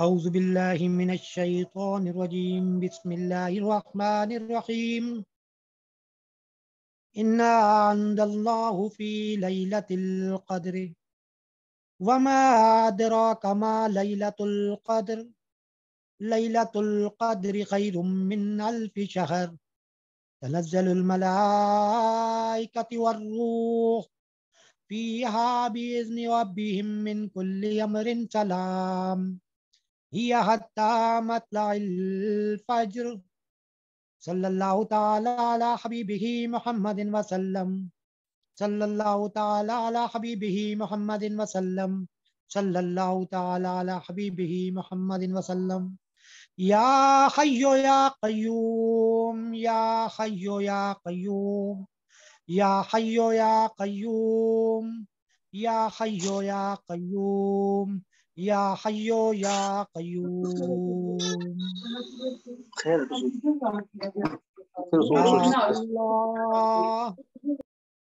أعوذ بالله من الشيطان الرجيم بسم الله الرحمن الرحيم إنا عند الله في ليلة القدر وما أدراك ما ليلة القدر ليلة القدر خير من ألف شهر تنزل الملائكة والروح فيها بإذن ربهم من كل أمر سلام هي حتى مطلع الفجر صلى الله تعالى على حبيبه محمد وسلم صلى الله تعالى على حبيبه محمد وسلم صلى الله تعالى على حبيبه محمد وسلم يا حي يا قيوم يا حي يا قيوم يا حي يا قيوم يا حي يا قيوم يا حي يا قيوم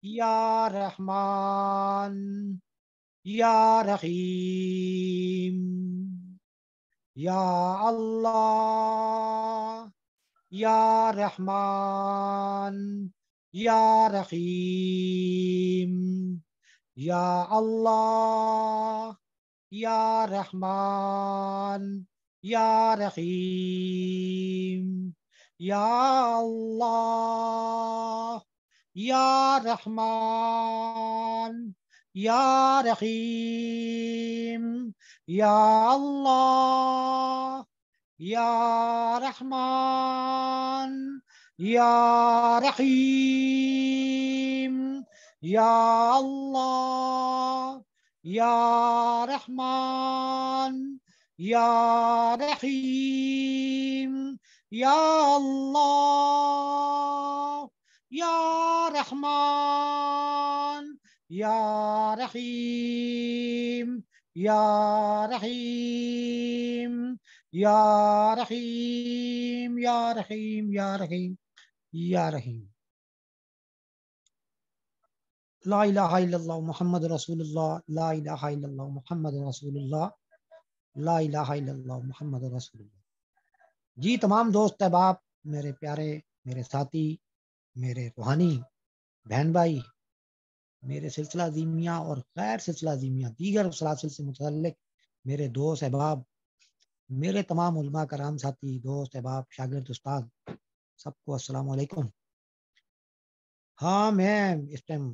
يا رحمن يا رحيم يا الله يا رحمن يا رحيم يا الله يا رحمن يا رحيم يا الله يا رحمن يا رحيم يا الله يا رحمن يا رحيم يا الله يا رحمن يا رحيم يا الله يا رحمن يا رحيم يا رحيم يا رحيم يا رحيم يا رحيم يا رحيم ला इलाहा मोहम्मद रसूलुल्लाह ला इलाहा मोहम्मद रसूलुल्लाह ला इलाहा मोहम्मद रसूलुल्लाह जी तमाम दोस्त अहबाब मेरे प्यारे मेरे साथी मेरे रूहानी बहन भाई मेरे सिलसिला जीमिया और गैर सिलसिला जीमिया दीगर सलासिल से मुतल मेरे दोस्त अहबाब मेरे तमाम उलमा कराम साथी दोस्त अहबाब शागिर्द उस्ताद सबको अस्सलाम वालेकुम हाँ मैं इस टाइम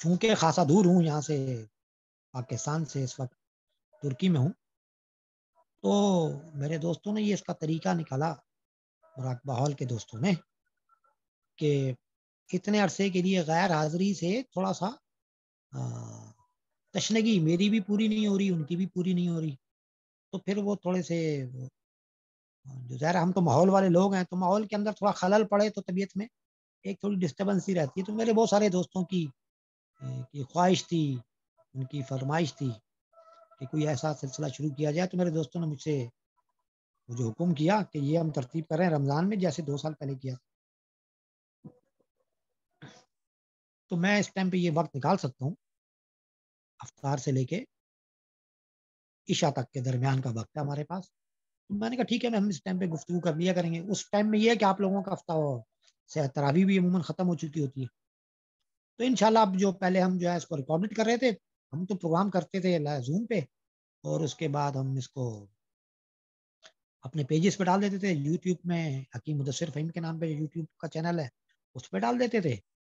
चूंकि खासा दूर हूँ यहाँ से पाकिस्तान से इस वक्त तुर्की में हूँ तो मेरे दोस्तों ने ये इसका तरीका निकाला मुराकबा हॉल के दोस्तों ने कि इतने अरसे के लिए गैर हाजिरी से थोड़ा सा तशनगी मेरी भी पूरी नहीं हो रही उनकी भी पूरी नहीं हो रही तो फिर वो थोड़े से जो ज़ाहिर हम तो माहौल वाले लोग हैं तो माहौल के अंदर थोड़ा खलल पड़े तो तबीयत में एक थोड़ी डिस्टर्बेंस ही रहती है तो मेरे बहुत सारे दोस्तों की की ख्वाहिश थी उनकी फरमाइश थी कि कोई ऐसा सिलसिला शुरू किया जाए तो मेरे दोस्तों ने मुझसे मुझे हुक्म किया कि ये हम तरतीब कर रहे हैं रमज़ान में जैसे दो साल पहले किया तो मैं इस टाइम पे ये वक्त निकाल सकता हूँ अफ्तार से लेके ईशा तक के दरमियान का वक्त है हमारे पास तो मैंने कहा ठीक है मैं हम इस टाइम पे गुफ्तु कर लिया करेंगे उस टाइम में ये है कि आप लोगों का हफ्ता हो तरावी भी अमूमन ख़त्म हो चुकी होती है तो इनशाला अब जो पहले हम जो है इसको रिकॉर्डेड कर रहे थे हम तो प्रोग्राम करते थे जूम पे और उसके बाद हम इसको अपने पेजेस पे डाल देते थे यूट्यूब में हकीम मुदसर फहीम के नाम पे यूट्यूब का चैनल है उस पर डाल देते थे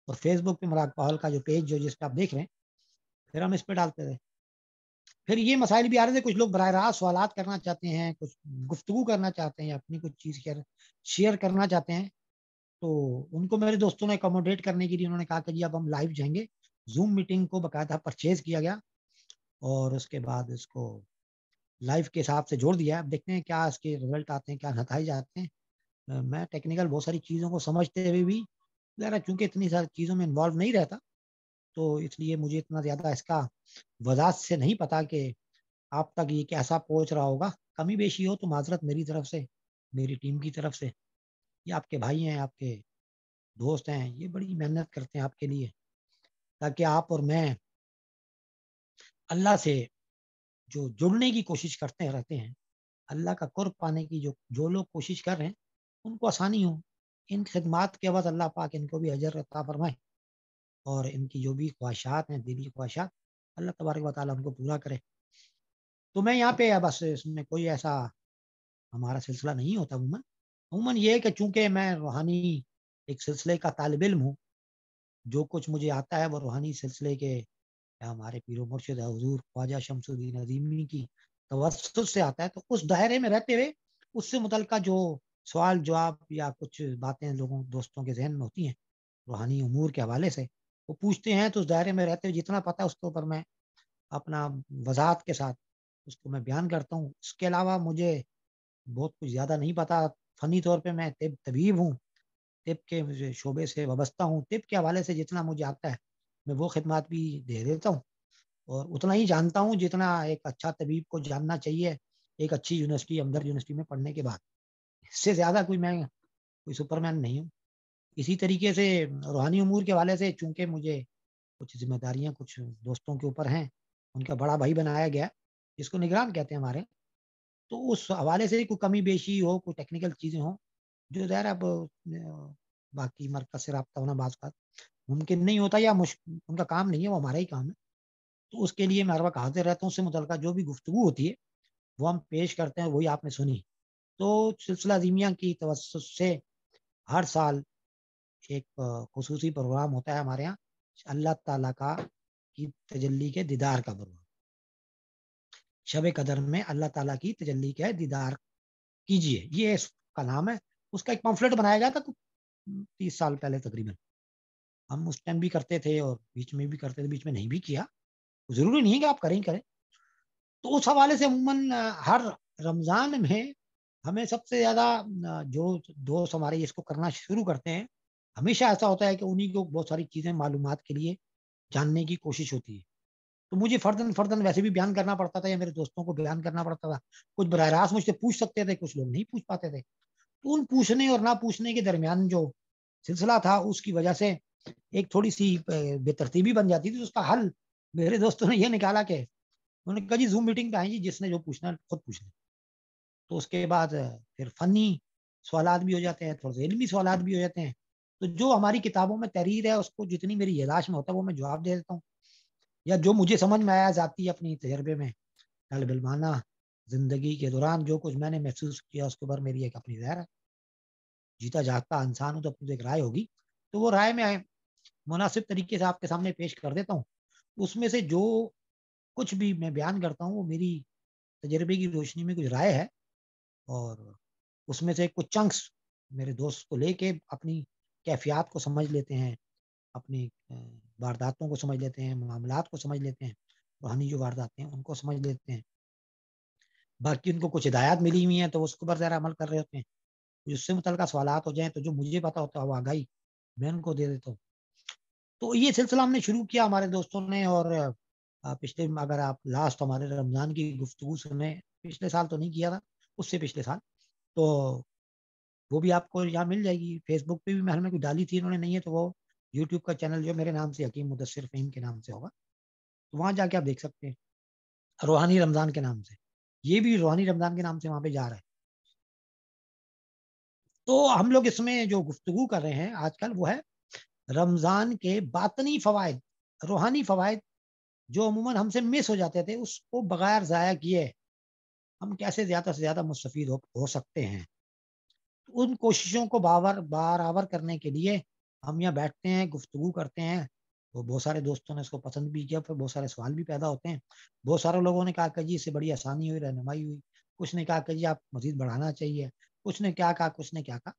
और फेसबुक पे मराक पाहल का जो पेज जो जिस पे आप देख रहे हैं फिर हम इस पर डालते थे फिर ये मसाइल भी आ रहे थे कुछ लोग बर रास्त सवाल करना चाहते हैं कुछ गुफ्तु करना चाहते हैं अपनी कुछ चीज़ शेयर करना चाहते हैं तो उनको मेरे दोस्तों ने अकोमोडेट करने के लिए उन्होंने कहा कि जी अब हम लाइव जाएंगे जूम मीटिंग को बकायदा परचेज किया गया और उसके बाद इसको लाइव के हिसाब से जोड़ दिया अब देखते हैं क्या इसके रिजल्ट आते हैं क्या नतज आते हैं मैं टेक्निकल बहुत सारी चीज़ों को समझते हुए भी ज़रा चूँकि इतनी सारी चीज़ों में इन्वॉल्व नहीं रहता तो इसलिए मुझे इतना ज़्यादा इसका वजात से नहीं पता कि आप तक ये कैसा पहुँच रहा होगा कमी बेशी हो तो माजरत मेरी तरफ से मेरी टीम की तरफ से ये आपके भाई हैं आपके दोस्त हैं ये बड़ी मेहनत करते हैं आपके लिए ताकि आप और मैं अल्लाह से जो जुड़ने की कोशिश करते हैं रहते हैं अल्लाह का कुर्ब पाने की जो जो लोग कोशिश कर रहे हैं उनको आसानी हो इन खदमात के बाद अल्लाह पाक इनको भी अजर रता फरमाए और इनकी जो भी ख्वाहिशात हैं दिली ख्वाहिशात अल्लाह तबारक वाली उनको पूरा करे तो मैं यहाँ पे बस इसमें कोई ऐसा हमारा सिलसिला नहीं होता उमन उमूमन ये कि चूंकि मैं रूहानी एक सिलसिले का तालब इम हूँ जो कुछ मुझे आता है वो रूहानी सिलसिले के हमारे पीर मुर्शद हजूर ख्वाजा शमसुद्दीन अजीमी की तवस्त से आता है तो उस दायरे में रहते हुए उससे मुतल जो सवाल जवाब या कुछ बातें लोगों दोस्तों के जहन में होती हैं रूहानी अमूर के हवाले से वो पूछते हैं तो उस दायरे में रहते हुए जितना पता है उसके ऊपर मैं अपना वजाहत के साथ उसको मैं बयान करता हूँ इसके अलावा मुझे बहुत कुछ ज़्यादा नहीं पता फनी तौर पे मैं तिब तबीब हूँ तिब के शोबे से वाबस्ता हूँ तिब के हवाले से जितना मुझे आता है मैं वो खदमात भी दे देता हूँ और उतना ही जानता हूँ जितना एक अच्छा तबीब को जानना चाहिए एक अच्छी यूनिवर्सिटी अमदर यूनिवर्सिटी में पढ़ने के बाद इससे ज़्यादा कोई मैं कोई सुपरमैन नहीं हूँ इसी तरीके से रूहानी उमूर के हवाले से चूँकि मुझे कुछ जिम्मेदारियाँ कुछ दोस्तों के ऊपर हैं उनका बड़ा भाई बनाया गया जिसको निगरान कहते हैं हमारे तो उस हवाले से कोई कमी बेशी हो कोई टेक्निकल चीज़ें हों जो ज़ाहिर अब बाकी मरकज से रहा होना बाज का मुमकिन नहीं होता या मुश्किल उनका काम नहीं है वो हमारा ही काम है तो उसके लिए मैं हर वक्त हाजिर रहता हूँ उससे मुतल जो भी गुफ्तु होती है वो हम पेश करते हैं वही आपने सुनी तो सिलसिला अजीमिया की तवस से हर साल एक खसूसी प्रोग्राम होता है हमारे यहाँ अल्लाह ताला का की तजल्ली के दीदार का प्रोग्राम शब कदर में अल्लाह ताला की तजल्ली का दीदार कीजिए ये इसका नाम है उसका एक पम्फलेट बनाया गया था हम्म, तीस साल पहले तकरीबन हम उस टाइम भी करते थे और बीच में भी करते थे बीच में नहीं भी किया ज़रूरी नहीं है कि आप करें करें तो उस हवाले से अमूमन हर रमज़ान में हमें सबसे ज़्यादा जो दोस्त हमारे इसको करना शुरू करते हैं हमेशा ऐसा होता है कि उन्हीं को बहुत सारी चीज़ें मालूम के लिए जानने की कोशिश होती है तो मुझे फर्दन फर्दन वैसे भी बयान करना पड़ता था या मेरे दोस्तों को बयान करना पड़ता था कुछ बरह रास्त मुझसे पूछ सकते थे कुछ लोग नहीं पूछ पाते थे तो उन पूछने और ना पूछने के दरमियान जो सिलसिला था उसकी वजह से एक थोड़ी सी बेतरतीबी बन जाती थी उसका हल मेरे दोस्तों ने यह निकाला कि उन्होंने कहा जी जूम मीटिंग पे आए जी जिसने जो पूछना खुद पूछ लें तो उसके बाद फिर फनी सवाल भी हो जाते हैं थोड़े इलमी सवाल भी हो जाते हैं तो जो हमारी किताबों में तहरीर है उसको जितनी मेरी यदाश में होता है वो मैं जवाब दे देता हूँ या जो मुझे समझ में आया जाती है अपनी तजर्बे में तलबिलमाना ज़िंदगी के दौरान जो कुछ मैंने महसूस किया उसके ऊपर मेरी एक अपनी जहर है जीता जागता इंसान हूँ तो अपनी तो एक राय होगी तो वो राय में मुनासिब तरीके से आपके सामने पेश कर देता हूँ उसमें से जो कुछ भी मैं बयान करता हूँ वो मेरी तजर्बे की रोशनी में कुछ राय है और उसमें से कुछ चंक्स मेरे दोस्त को लेके अपनी कैफियत को समझ लेते हैं अपनी वारदातों को समझ लेते हैं मामला को समझ लेते हैं रूहानी जो वारदातें हैं उनको समझ लेते हैं बाकी उनको कुछ हिदायत मिली हुई हैं तो उसके ऊपर ज़रा अमल कर रहे होते हैं उससे मुतल सवाल हो जाए तो जो मुझे पता होता है वो आगाही मैं उनको दे देता हूँ तो ये सिलसिला हमने शुरू किया हमारे दोस्तों ने और पिछले अगर आप लास्ट हमारे रमज़ान की गुफ्तु सुने पिछले साल तो नहीं किया था उससे पिछले साल तो वो भी आपको यहाँ मिल जाएगी फेसबुक पे भी मैंने कोई डाली थी इन्होंने नहीं है तो वो यूट्यूब का चैनल जो मेरे नाम से हकीम मुदसर फ़हीम के नाम से होगा तो वहाँ जाके आप देख सकते हैं रूहानी रमज़ान के नाम से ये भी रूहानी रमज़ान के नाम से वहाँ पे जा रहा है तो हम लोग इसमें जो गुफ्तु कर रहे हैं आजकल वो है रमज़ान के बातनी फ़वाद रूहानी फ़वाद जो अमूमन हमसे मिस हो जाते थे उसको बगैर ज़ाया किए हम कैसे ज़्यादा से ज़्यादा मुस्फीद हो, हो सकते हैं उन कोशिशों को बावर बारावर करने के लिए हम यहाँ बैठते हैं गुफ्तु करते हैं तो बहुत सारे दोस्तों ने इसको पसंद भी किया फिर बहुत सारे सवाल भी पैदा होते हैं बहुत सारे लोगों ने कहा कि जी इससे बड़ी आसानी हुई रहनुमाई हुई कुछ ने कहा कि जी आप मजीद बढ़ाना चाहिए कुछ ने क्या कहा कुछ ने क्या कहा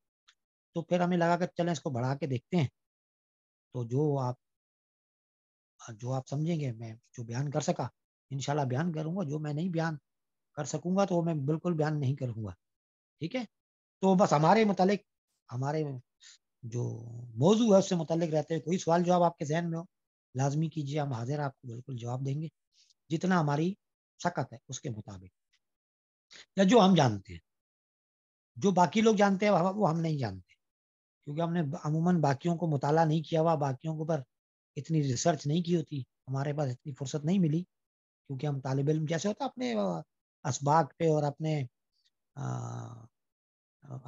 तो फिर हमें लगा कि चलें इसको बढ़ा के देखते हैं तो जो आप जो आप समझेंगे मैं जो बयान कर सका इनशाला बयान करूँगा जो मैं नहीं बयान कर सकूँगा तो मैं बिल्कुल बयान नहीं करूँगा ठीक है तो बस हमारे मतलब हमारे जो मौजू है उससे मुतल रहते हैं कोई सवाल जवाब आपके जहन में हो लाजमी कीजिए हम हाजिर आपको बिल्कुल जवाब देंगे जितना हमारी सकत है उसके मुताबिक या जो हम जानते हैं जो बाकी लोग जानते हैं वो हम नहीं जानते क्योंकि हमने अमूमन बाकियों को मुताला नहीं किया हुआ बाकियों के ऊपर इतनी रिसर्च नहीं की होती हमारे पास इतनी फुर्सत नहीं मिली क्योंकि हम तालब इम जैसे होता अपने इसबाक पे और अपने आ,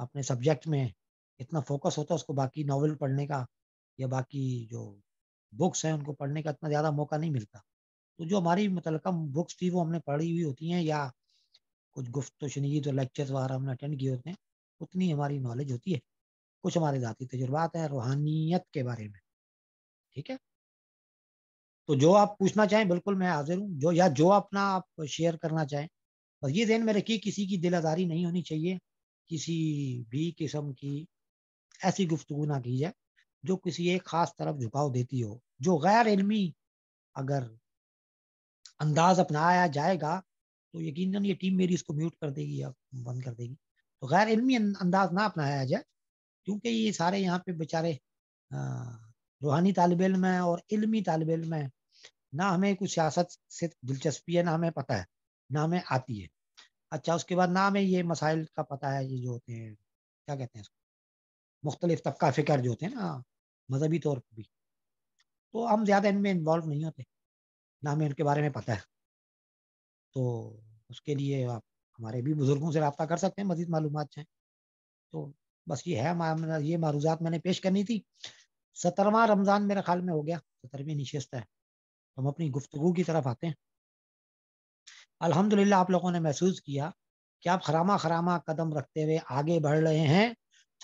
अपने सब्जेक्ट में इतना फोकस होता है उसको बाकी नॉवल पढ़ने का या बाकी जो बुक्स हैं उनको पढ़ने का इतना ज़्यादा मौका नहीं मिलता तो जो हमारी मुतल बुक्स थी वो हमने पढ़ी हुई होती हैं या कुछ गुफ्त शनीद और लेक्चर्स वगैरह हमने अटेंड किए होते हैं उतनी हमारी नॉलेज होती है कुछ हमारे ज़ाती तजुर्बात हैं रूहानियत के बारे में ठीक है तो जो आप पूछना चाहें बिल्कुल मैं हाजिर हूँ जो या जो अपना आप शेयर करना चाहें बस ये जहन में रखिए किसी की दिल आज़ारी नहीं होनी चाहिए किसी भी किस्म की ऐसी गुफ्तु ना की जाए जो किसी एक खास तरफ झुकाव देती हो जो गैर इलमी अगर अंदाज अपनाया जाएगा तो यकीनन ये टीम मेरी इसको म्यूट कर देगी या बंद कर देगी तो गैर इलमी अं-, अंदाज ना अपनाया जाए क्योंकि ये सारे यहाँ पे बेचारे रूहानी तालब इलम है और इलमी तालब इलम है ना हमें कुछ सियासत से दिलचस्पी है ना हमें पता है ना हमें आती है अच्छा उसके बाद ना हमें ये मसाइल का पता है ये जो होते हैं क्या कहते हैं इसको मुख्तलिफ तबका फ़िक्र जो होते हैं ना मजहबी तौर पर भी तो हम ज़्यादा इनमें इन्वॉल्व नहीं होते ना हमें उनके बारे में पता है तो उसके लिए आप हमारे भी बुज़ुर्गों से रबता कर सकते हैं मजीद मालूम चाहें तो बस ये है ये मारूजात मैंने पेश करनी थी सत्रहवा रमज़ान मेरे ख्याल में हो गया सत्रहवीं नशस्त है हम अपनी गुफ्तु की तरफ आते हैं अल्हम्दुलिल्लाह आप लोगों ने महसूस किया कि आप खरामा खरामा कदम रखते हुए आगे बढ़ रहे हैं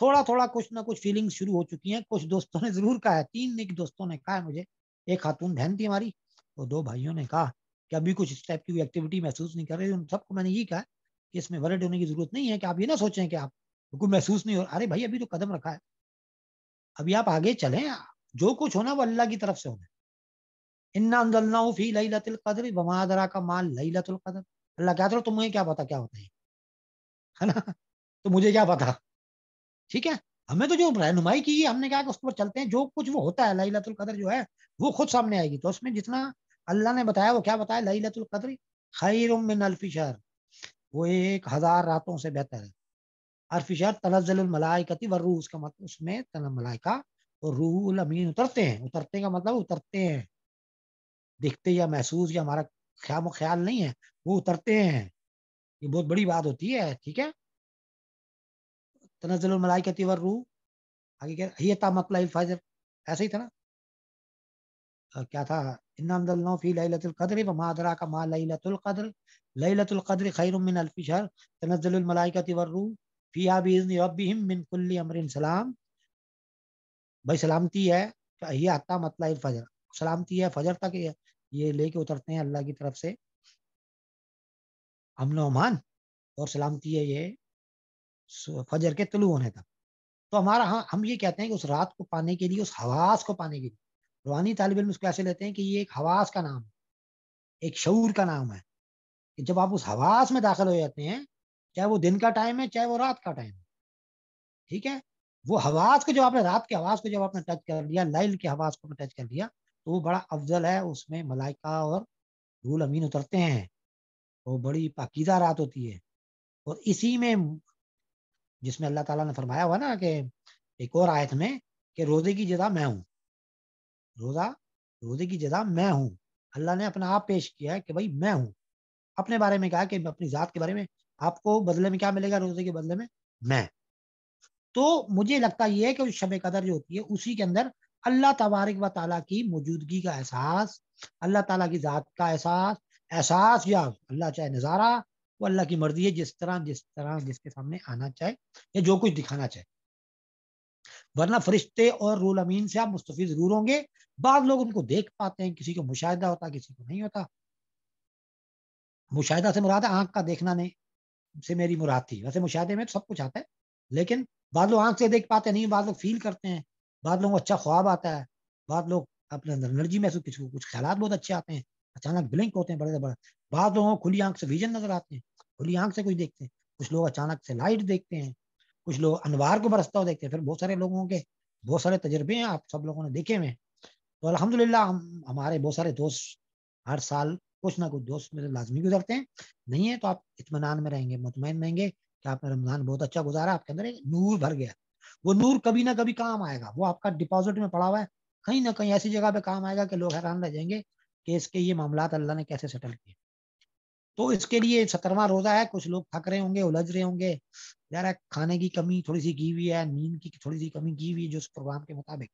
थोड़ा थोड़ा कुछ ना कुछ फीलिंग शुरू हो चुकी है कुछ दोस्तों ने जरूर कहा है तीन एक दोस्तों ने कहा है मुझे एक खातून बहन थी हमारी और तो दो भाइयों ने कहा कि अभी कुछ इस टाइप की एक्टिविटी महसूस नहीं कर रहे उन सबको मैंने ये कहा कि इसमें वर्ड होने की जरूरत नहीं है कि आप ये ना सोचें कि आप बिल्कुल महसूस नहीं हो अरे भाई अभी तो कदम रखा है अभी आप आगे चलें जो कुछ होना वो अल्लाह की तरफ से होना इन्ना अंदलना फी लई लतुल कदर बमादरा का माल लई लतुल कदर अल्लाह क्या तो तुम्हें क्या पता क्या होता है है ना तो मुझे क्या पता ठीक है हमें तो जो रहनुमाई की हमने क्या उस पर चलते हैं जो कुछ वो होता है लईलातुल कदर जो है वो खुद सामने आएगी तो उसमें जितना अल्लाह ने बताया वो क्या बताया लईलातुल कदर खैर मिन वो एक हजार रातों से बेहतर है अरफिशर शहर तनजल व रूह उसका मतलब उसमें तन मलाइका और रूहुल अमीन उतरते हैं उतरते का मतलब उतरते हैं दिखते या महसूस या हमारा ख्याम ख्याल नहीं है वो उतरते हैं ये बहुत बड़ी बात होती है ठीक है तनजल मलाइकती वर रू आगे क्या ही मकला फाजर ऐसे ही था ना क्या था फी कद्र व मादरा का मा कद्र कद्र खैर मिन शहर तनजल रू भाई सलामती है तो ही आता फजर सलामती है फजर तक ये लेके उतरते हैं अल्लाह की तरफ से अमन और सलामती है ये फजर के तलु होने तक तो हमारा हाँ हम ये कहते हैं कि उस रात को पाने के लिए उस हवास को पाने के लिए रूहानी तालब इन उसको ऐसे लेते हैं कि ये एक हवास का नाम है एक शूर का नाम है कि जब आप उस हवास में दाखिल हो जाते हैं चाहे वो दिन का टाइम है चाहे वो रात का टाइम है ठीक है वो हवास को जब आपने रात के हवास को जब आपने टच कर लिया लाइल के हवास को टच कर लिया तो वो बड़ा अफजल है उसमें मलाइका और रूल अमीन उतरते हैं वो तो बड़ी पाकिदा रात होती है और इसी में जिसमें अल्लाह ताला ने फरमाया हुआ ना कि एक और आयत में कि रोजे की जगह मैं हूँ रोजा रोजे की जगह मैं हूँ अल्लाह ने अपना आप पेश किया है कि भाई मैं हूँ अपने बारे में कहा कि अपनी जात के बारे में आपको बदले में क्या मिलेगा रोजे के बदले में मैं तो मुझे लगता यह है कि उस शब कदर जो होती है उसी के अंदर अल्लाह तबारक व ताली की मौजूदगी का एहसास अल्लाह तला की ज़ात का एहसास एहसास या अल्लाह चाहे नज़ारा वो अल्लाह की मर्जी है जिस तरह जिस तरह जिसके सामने आना चाहे या जो कुछ दिखाना चाहे वरना फरिश्ते और रूल अमीन से आप मुस्तफ़ी जरूर होंगे बाद लोग उनको देख पाते हैं किसी को मुशाहिदा होता किसी को नहीं होता मुशाहिदा से मुराद आंख का देखना नहीं से मेरी मुराद थी वैसे मुशाहे में तो सब कुछ आता है लेकिन बाद लोग आँख से देख पाते नहीं बाद लोग फील करते हैं बाद लोगों को अच्छा ख्वाब आता है बाद लोग अपने अंदर एनर्जी महसूस किसी को कुछ ख्याल बहुत अच्छे आते हैं अचानक ब्लिंक होते हैं बड़े बड़े बाद लोगों को खुली आंख से विजन नजर आते हैं खुली आंख से कुछ देखते हैं कुछ लोग अचानक से लाइट देखते हैं कुछ लोग अनवार को बरसता हुआ देखते हैं फिर बहुत सारे लोगों के बहुत सारे तजर्बे हैं आप सब लोगों ने देखे हुए तो अलहमदिल्ला हम हमारे बहुत सारे दोस्त हर साल कुछ ना कुछ दोस्त मेरे लाजमी गुजरते हैं नहीं है तो आप इतमान में रहेंगे मुतमिन रहेंगे कि आपने रमजान बहुत अच्छा गुजारा आपके अंदर एक नूर भर गया वो नूर कभी ना कभी काम आएगा वो आपका डिपॉजिट में पड़ा हुआ है कहीं ना कहीं ऐसी जगह पे काम आएगा कि लोग हैरान रह जाएंगे कि इसके ये मामला अल्लाह ने कैसे सेटल किए तो इसके लिए सत्रवा रोजा है कुछ लोग थक रहे होंगे उलझ रहे होंगे यार खाने की कमी थोड़ी सी की हुई है नींद की थोड़ी सी कमी की हुई है जो उस प्रोग्राम के मुताबिक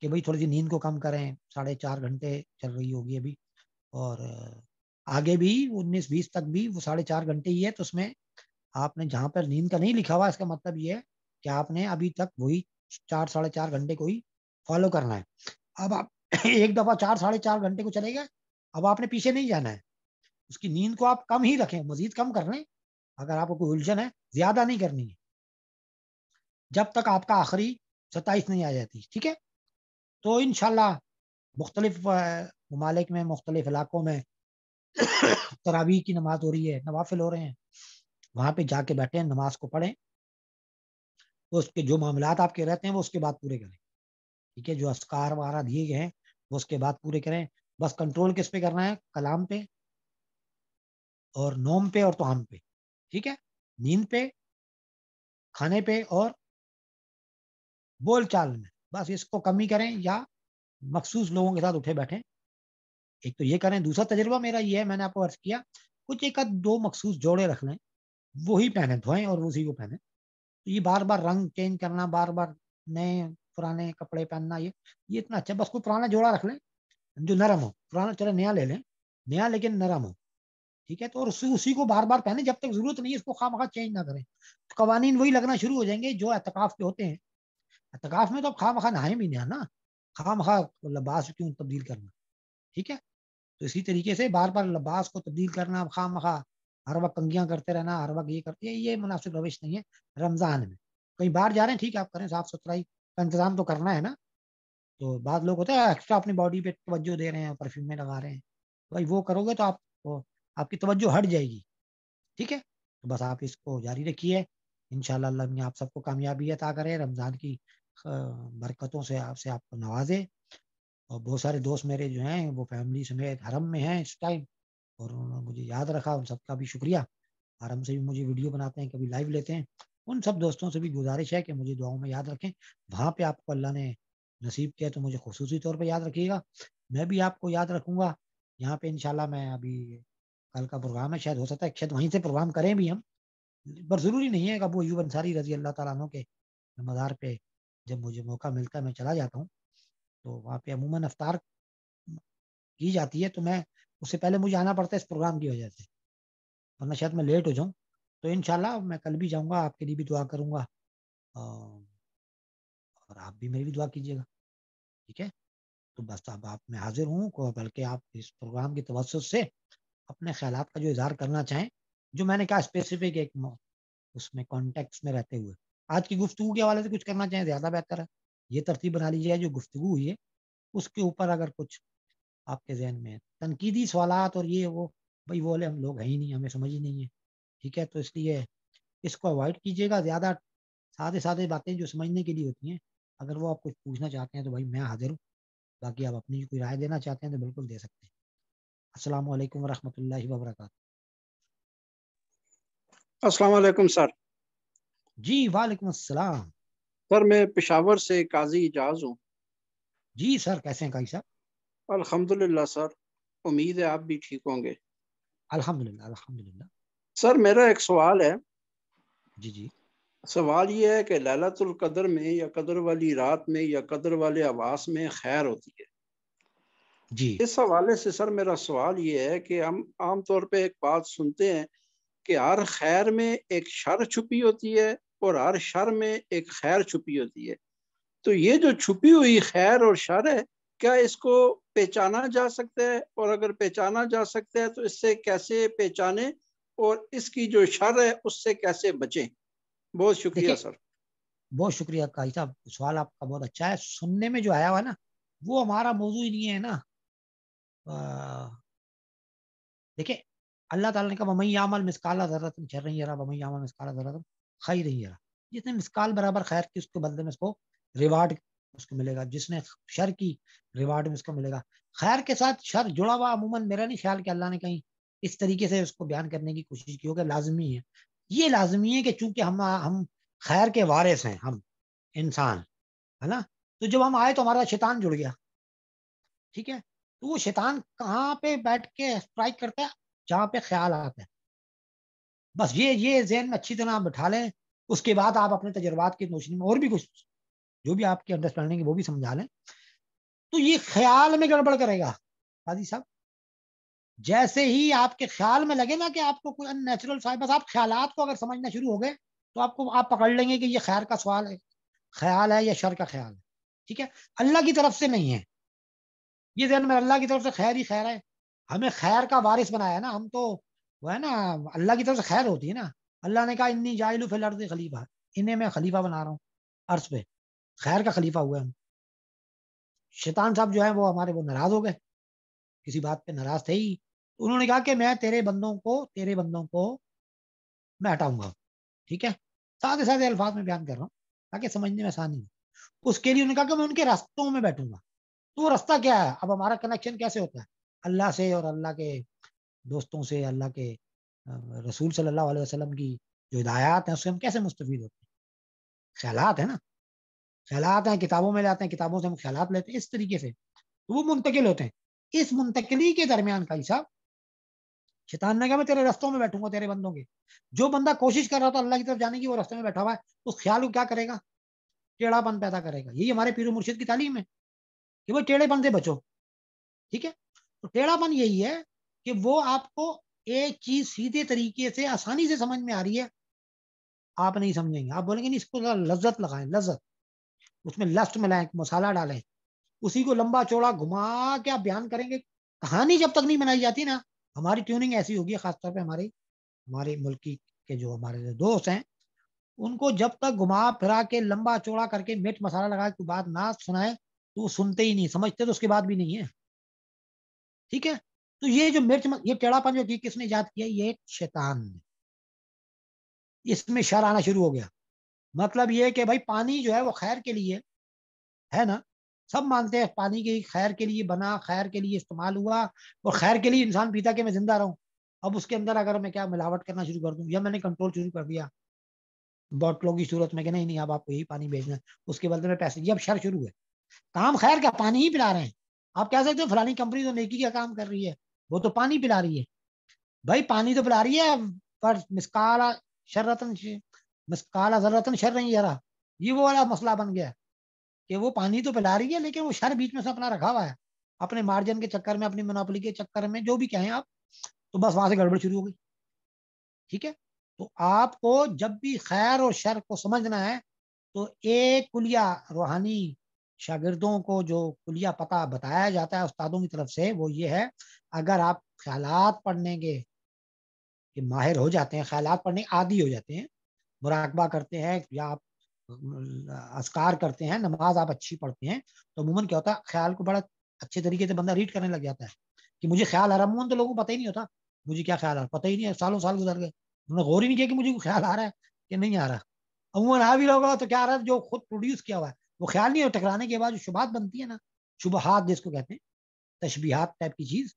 कि भाई थोड़ी सी नींद को कम करें साढ़े चार घंटे चल रही होगी अभी और आगे भी उन्नीस बीस तक भी वो साढ़े चार घंटे ही है तो उसमें आपने जहाँ पर नींद का नहीं लिखा हुआ इसका मतलब ये है कि आपने अभी तक वही चार साढ़े चार घंटे को ही फॉलो करना है अब आप एक दफा चार साढ़े चार घंटे को चले गए अब आपने पीछे नहीं जाना है उसकी नींद को आप कम ही रखें मजीद कम कर लें अगर आपको कोई उलझन है ज्यादा नहीं करनी है जब तक आपका आखिरी सत्ताईस नहीं आ जाती ठीक है तो इन मुख्तलिफ ममालिक में मुख्तलिफ इलाकों में तरावी की नमाज हो रही है नवाफिल हो रहे हैं वहां पर जाके बैठे नमाज को पढ़ें उसके जो मामला आपके रहते हैं वो उसके बाद पूरे करें ठीक है जो असकार वगैरह दिए गए हैं वो उसके बाद पूरे करें बस कंट्रोल किस पे करना है कलाम पे और नोम पे और तोहम पे ठीक है नींद पे खाने पे और बोल चाल में बस इसको कमी करें या मखसूस लोगों के साथ उठे बैठे एक तो ये करें दूसरा तजर्बा मेरा ये है मैंने आपको अर्ज किया कुछ एक आध दो मखसूस जोड़े रख लें वही पहने धोएं और उसी को पहने तो ये बार बार रंग चेंज करना बार बार नए पुराने कपड़े पहनना ये ये इतना अच्छा बस कोई पुराना जोड़ा रख लें जो नरम हो पुराना चले नया ले लें नया लेकिन नरम हो ठीक है तो और उसी उसी को बार बार पहने जब तक जरूरत नहीं है उसको खाम खा चेंज ना करें तो कवानीन वही लगना शुरू हो जाएंगे जो एहतकाफ के होते हैं एहतकाफ में तो आप खाम खा नहाए भी नहीं ना खाम खा लबास क्यों तब्दील करना ठीक है तो इसी तरीके से बार बार लबास को तब्दील करना खाम खा हर वक्त कंगियाँ करते रहना हर वक्त ये करते ये मुनासिब रविश नहीं है रमज़ान में कहीं बाहर जा रहे हैं ठीक है आप करें साफ सुथराई का इंतजाम तो करना है ना तो बाद लोग होते हैं एक्स्ट्रा अपनी बॉडी पे तवज्जो दे रहे हैं परफ्यूम में लगा रहे हैं तो भाई वो करोगे तो आप आपकी तवज्जो हट जाएगी ठीक है तो बस आप इसको जारी रखिए इन अल्लाह ने आप सबको कामयाबी अता करे रमज़ान की बरकतों से आपसे आपको नवाजे और बहुत सारे दोस्त मेरे जो हैं वो फैमिली समेत हरम में हैं इस टाइम और उन्होंने मुझे याद रखा उन सबका भी शुक्रिया हरम से भी मुझे वीडियो बनाते हैं कभी लाइव लेते हैं उन सब दोस्तों से भी गुजारिश है कि मुझे दुआओं में याद रखें वहाँ पे आपको अल्लाह ने नसीब किया तो मुझे खसूसी तौर पर याद रखिएगा मैं भी आपको याद रखूँगा यहाँ पे इनशाला मैं अभी कल का प्रोग्राम है शायद हो सकता है शायद वहीं से प्रोग्राम करें भी हम पर ज़रूरी नहीं है कि अबू अयूब अंसारी रजी अल्लाह तु के मज़ार पे जब मुझे मौका मिलता है मैं चला जाता हूँ तो वहाँ पे अमूमन अफ्तार की जाती है तो मैं उससे पहले मुझे आना पड़ता है इस प्रोग्राम की वजह से वरना शायद मैं लेट हो जाऊँ तो इन मैं कल भी जाऊँगा आपके लिए भी दुआ करूँगा और आप भी मेरी भी दुआ कीजिएगा ठीक है तो बस अब आप मैं हाजिर हूँ बल्कि आप इस प्रोग्राम की तवसत से अपने ख्याल का जो इजहार करना चाहें जो मैंने कहा स्पेसिफिक एक उसमें कॉन्टेक्ट में रहते हुए आज की गुफ्तु के हवाले से कुछ करना चाहें ज़्यादा बेहतर है ये तरतीब बना लीजिए जो गुफ्तु हुई है उसके ऊपर अगर कुछ आपके जहन में तनकीदी सवाल और ये वो भाई बोले हम लोग हैं ही नहीं हमें समझ ही नहीं है ठीक है तो इसलिए इसको अवॉइड कीजिएगा ज़्यादा सादे सादे बातें जो समझने के लिए होती हैं अगर वो आप कुछ पूछना चाहते हैं तो भाई मैं हाजिर हूँ बाकी आप अपनी कोई राय देना चाहते हैं तो बिल्कुल दे सकते हैं अस्सलाम वालेकुम रहमतुल्लाहि व बरकातहू अस्सलाम वालेकुम सर जी वालेकुम अस्सलाम सर मैं पेशावर से काजी इजाज हूँ जी सर कैसे हैं काजी साहब अल्हम्दुलिल्लाह सर उम्मीद है आप भी ठीक होंगे अल्हम्दुलिल्लाह अल्हम्दुलिल्लाह सर मेरा एक सवाल है जी जी सवाल ये है कि लैलातुल कदर में या कदर वाली रात में या कदर वाले आवास में खैर होती है जी इस हवाले से सर मेरा सवाल ये है कि हम आमतौर पे एक बात सुनते हैं कि हर खैर में एक शर छुपी होती है और हर शर में एक खैर छुपी होती है तो ये जो छुपी हुई खैर और शर है क्या इसको पहचाना जा सकता है और अगर पहचाना जा सकता है तो इससे कैसे पहचाने और इसकी जो शर है उससे कैसे बचें बहुत शुक्रिया सर बहुत शुक्रिया काजी साहब सवाल आपका बहुत अच्छा है सुनने में जो आया हुआ ना वो हमारा मौजू ही नहीं है ना देखिए अल्लाह ताला ने कहा ममई यामल मिसकाला जरा तुम खैर नहीं जरा यामल मिसकाला जरा तुम खैर नहीं जिसने मिसकाल बराबर खैर की उसके बदले में उसको रिवार्ड उसको मिलेगा जिसने शर की रिवार्ड में उसको मिलेगा खैर के साथ शर जुड़ा हुआ अमूमन मेरा नहीं ख्याल कि अल्लाह ने कहीं इस तरीके से उसको बयान करने की कोशिश की होगी लाजमी है ये लाजमी है कि चूंकि हम हम खैर के वारिस हैं हम इंसान है ना तो जब हम आए तो हमारा शैतान जुड़ गया ठीक है तो वो शैतान कहाँ पे बैठ के स्ट्राइक करता है जहाँ पे ख्याल आता है बस ये ये जहन में अच्छी तरह बैठा लें उसके बाद आप अपने तजर्बात की रोशनी में और भी कुछ जो भी आपकी अंडरस्टैंडिंग है वो भी समझा लें तो ये ख्याल में गड़बड़ करेगा काजी साहब जैसे ही आपके ख्याल में लगे ना कि आपको कोई अननेचुरल सवाल बस आप ख्याल को अगर समझना शुरू हो गए तो आपको आप पकड़ लेंगे कि ये खैर का सवाल है ख्याल है या शर का ख्याल है ठीक है अल्लाह की तरफ से नहीं है ये जहन में अल्लाह की तरफ से खैर ही खैर है हमें खैर का वारिस बनाया है ना हम तो वो है ना अल्लाह की तरफ से खैर होती है ना अल्लाह ने कहा इन्नी जायलू फिल अर्ज खलीफा इन्हें मैं खलीफा बना रहा हूँ अर्ज पे खैर का खलीफा हुआ हम शैतान साहब जो है वो हमारे वो नाराज हो गए किसी बात पे नाराज थे ही तो उन्होंने कहा कि मैं तेरे बंदों को तेरे बंदों को मैं हटाऊंगा ठीक है साधे साधे अल्फाज में बयान कर रहा हूँ ताकि समझने में आसानी हो उसके लिए उन्होंने कहा कि मैं उनके रास्तों में बैठूंगा तो रास्ता क्या है अब हमारा कनेक्शन कैसे होता है अल्लाह से और अल्लाह के दोस्तों से अल्लाह के रसूल सल्लल्लाहु अलैहि वसल्लम की जो हिदायत है उससे हम कैसे मुस्तफ़ होते हैं ख्यालात है ना ख्यालात हैं किताबों में लाते हैं किताबों से हम ख्याल लेते हैं इस तरीके से तो वो मुंतकिल होते हैं इस मुंतकली के दरमियान का हिसाब शैतान ने कहा मैं तेरे रस्तों में बैठूंगा तेरे बंदों के जो बंदा कोशिश कर रहा था अल्लाह की तरफ जाने की वो रस्ते में बैठा हुआ है उस ख्याल को क्या करेगा बंद पैदा करेगा यही हमारे पीर मुर्शिद की तालीम है कि वो टेढ़ेपन से बचो ठीक है तो टेढ़ापन यही है कि वो आपको एक चीज सीधे तरीके से आसानी से समझ में आ रही है आप नहीं समझेंगे आप बोलेंगे नहीं इसको लज्जत लगाएं लज्जत उसमें लस्ट मिलाएं मसाला डालें उसी को लंबा चौड़ा घुमा के आप बयान करेंगे कहानी जब तक नहीं बनाई जाती ना हमारी ट्यूनिंग ऐसी होगी खासतौर पर हमारे हमारे मुल्क के जो हमारे दोस्त हैं उनको जब तक घुमा फिरा के लंबा चौड़ा करके मिर्च मसाला लगा के बात ना सुनाए तो सुनते ही नहीं समझते तो उसके बाद भी नहीं है ठीक है तो ये जो मिर्च ये टेढ़ापन जो किसने याद किया ये शैतान ने इसमें शर आना शुरू हो गया मतलब ये कि भाई पानी जो है वो खैर के लिए है ना सब मानते हैं पानी के खैर के लिए बना खैर के लिए इस्तेमाल हुआ और खैर के लिए इंसान पीता कि मैं जिंदा रहूं अब उसके अंदर अगर मैं क्या मिलावट करना शुरू कर दूं या मैंने कंट्रोल शुरू कर दिया बॉटलों की सूरत में कि नहीं नहीं अब आपको यही पानी भेजना है उसके बदले में पैसे ये अब शर शुरू है काम तो खैर का पानी ही पिला रहे हैं आप कह सकते हो फलानी कंपनी तो नेकी का काम कर रही है वो तो पानी पिला रही है भाई पानी तो पिला रही है पर मिसकाला शर्रतन मिसकाला जरतन शर नहीं जरा ये वो वाला मसला बन गया कि वो पानी तो पिला रही है लेकिन वो शर बीच में से अपना रखा हुआ है अपने मार्जिन के चक्कर में अपनी मोनोपोली के चक्कर में जो भी कहें आप तो बस वहां से गड़बड़ शुरू हो गई ठीक है तो आपको जब भी खैर और शर को समझना है तो एक कुलिया रूहानी शागिदों को जो कुलिया पता बताया जाता है उस्तादों की तरफ से वो ये है अगर आप ख्याल पढ़ने के, माहिर हो जाते हैं ख्याल पढ़ने आदि हो जाते हैं मुराकबा करते हैं या आप असकार करते हैं नमाज आप अच्छी पढ़ते हैं तो अमूमन क्या होता है ख्याल को बड़ा अच्छे तरीके से बंदा रीड करने लग जाता है कि मुझे ख्याल आ रहा अमूमन तो लोगों को पता ही नहीं होता मुझे क्या ख्याल आ रहा पता ही नहीं है सालों साल गुजर गए उन्होंने गौर ही नहीं किया कि मुझे ख्याल आ रहा है कि नहीं आ रहा अमूमन आ भी रहा होगा तो क्या आ रहा है जो खुद प्रोड्यूस किया हुआ है वो ख्याल नहीं है टकराने के बाद जो शुभात बनती है ना शुभहात जिसको कहते हैं तशबीहात टाइप की चीज़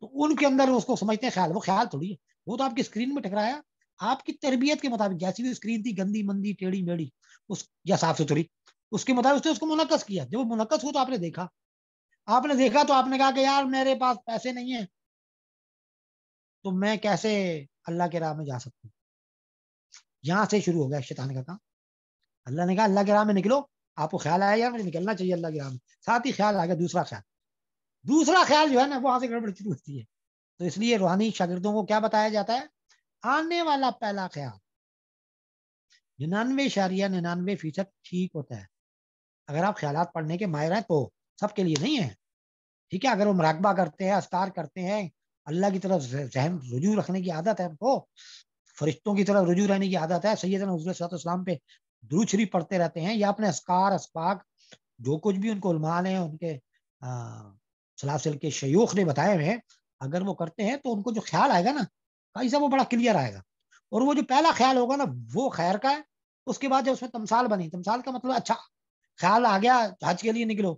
तो उनके अंदर उसको समझते हैं ख्याल वो ख्याल थोड़ी है वो तो आपकी स्क्रीन में टकराया आपकी तरबियत के मुताबिक जैसी भी स्क्रीन थी गंदी मंदी टेढ़ी मेढ़ी उस या साफ सुथरी उसके मुताबिक उसने उसको मुनकस किया जब वो मुनकस हो तो आपने देखा आपने देखा तो आपने कहा कि यार मेरे पास पैसे नहीं है तो मैं कैसे अल्लाह के राह में जा सकता हूँ यहाँ से शुरू हो गया शैतान का काम अल्लाह ने कहा अल्लाह के राह में निकलो आपको ख्याल आया मुझे निकलना चाहिए अल्लाह के राम साथ ही ख्याल आ गया दूसरा ख्याल दूसरा ख्याल जो है ना वहां से गड़बड़ शुरू होती है तो इसलिए रूहानी शागिदों को क्या बताया जाता है आने वाला पहला ख्याल निन्यानवे शारिया निन्यानवे फीसद ठीक होता है अगर आप ख्याल पढ़ने के मायर हैं तो सबके लिए नहीं है ठीक है अगर वो मराकबा करते हैं अस्तार करते हैं अल्लाह की तरफ जहन रुजू रखने की आदत है उनको तो फरिश्तों की तरफ रुजू रहने की आदत है सैदन हजरत पे द्रुचरी पढ़ते रहते हैं या अपने अस्कार अस्पाक जो कुछ भी उनको उलमान है उनके अः के शयूख ने बताए हुए अगर वो करते हैं तो उनको जो ख्याल आएगा ना भाई साहब वो बड़ा क्लियर आएगा और वो जो पहला ख्याल होगा ना वो खैर का है उसके बाद जब उसमें तमसाल बनी तमसाल का मतलब अच्छा ख्याल आ गया हज के लिए निकलो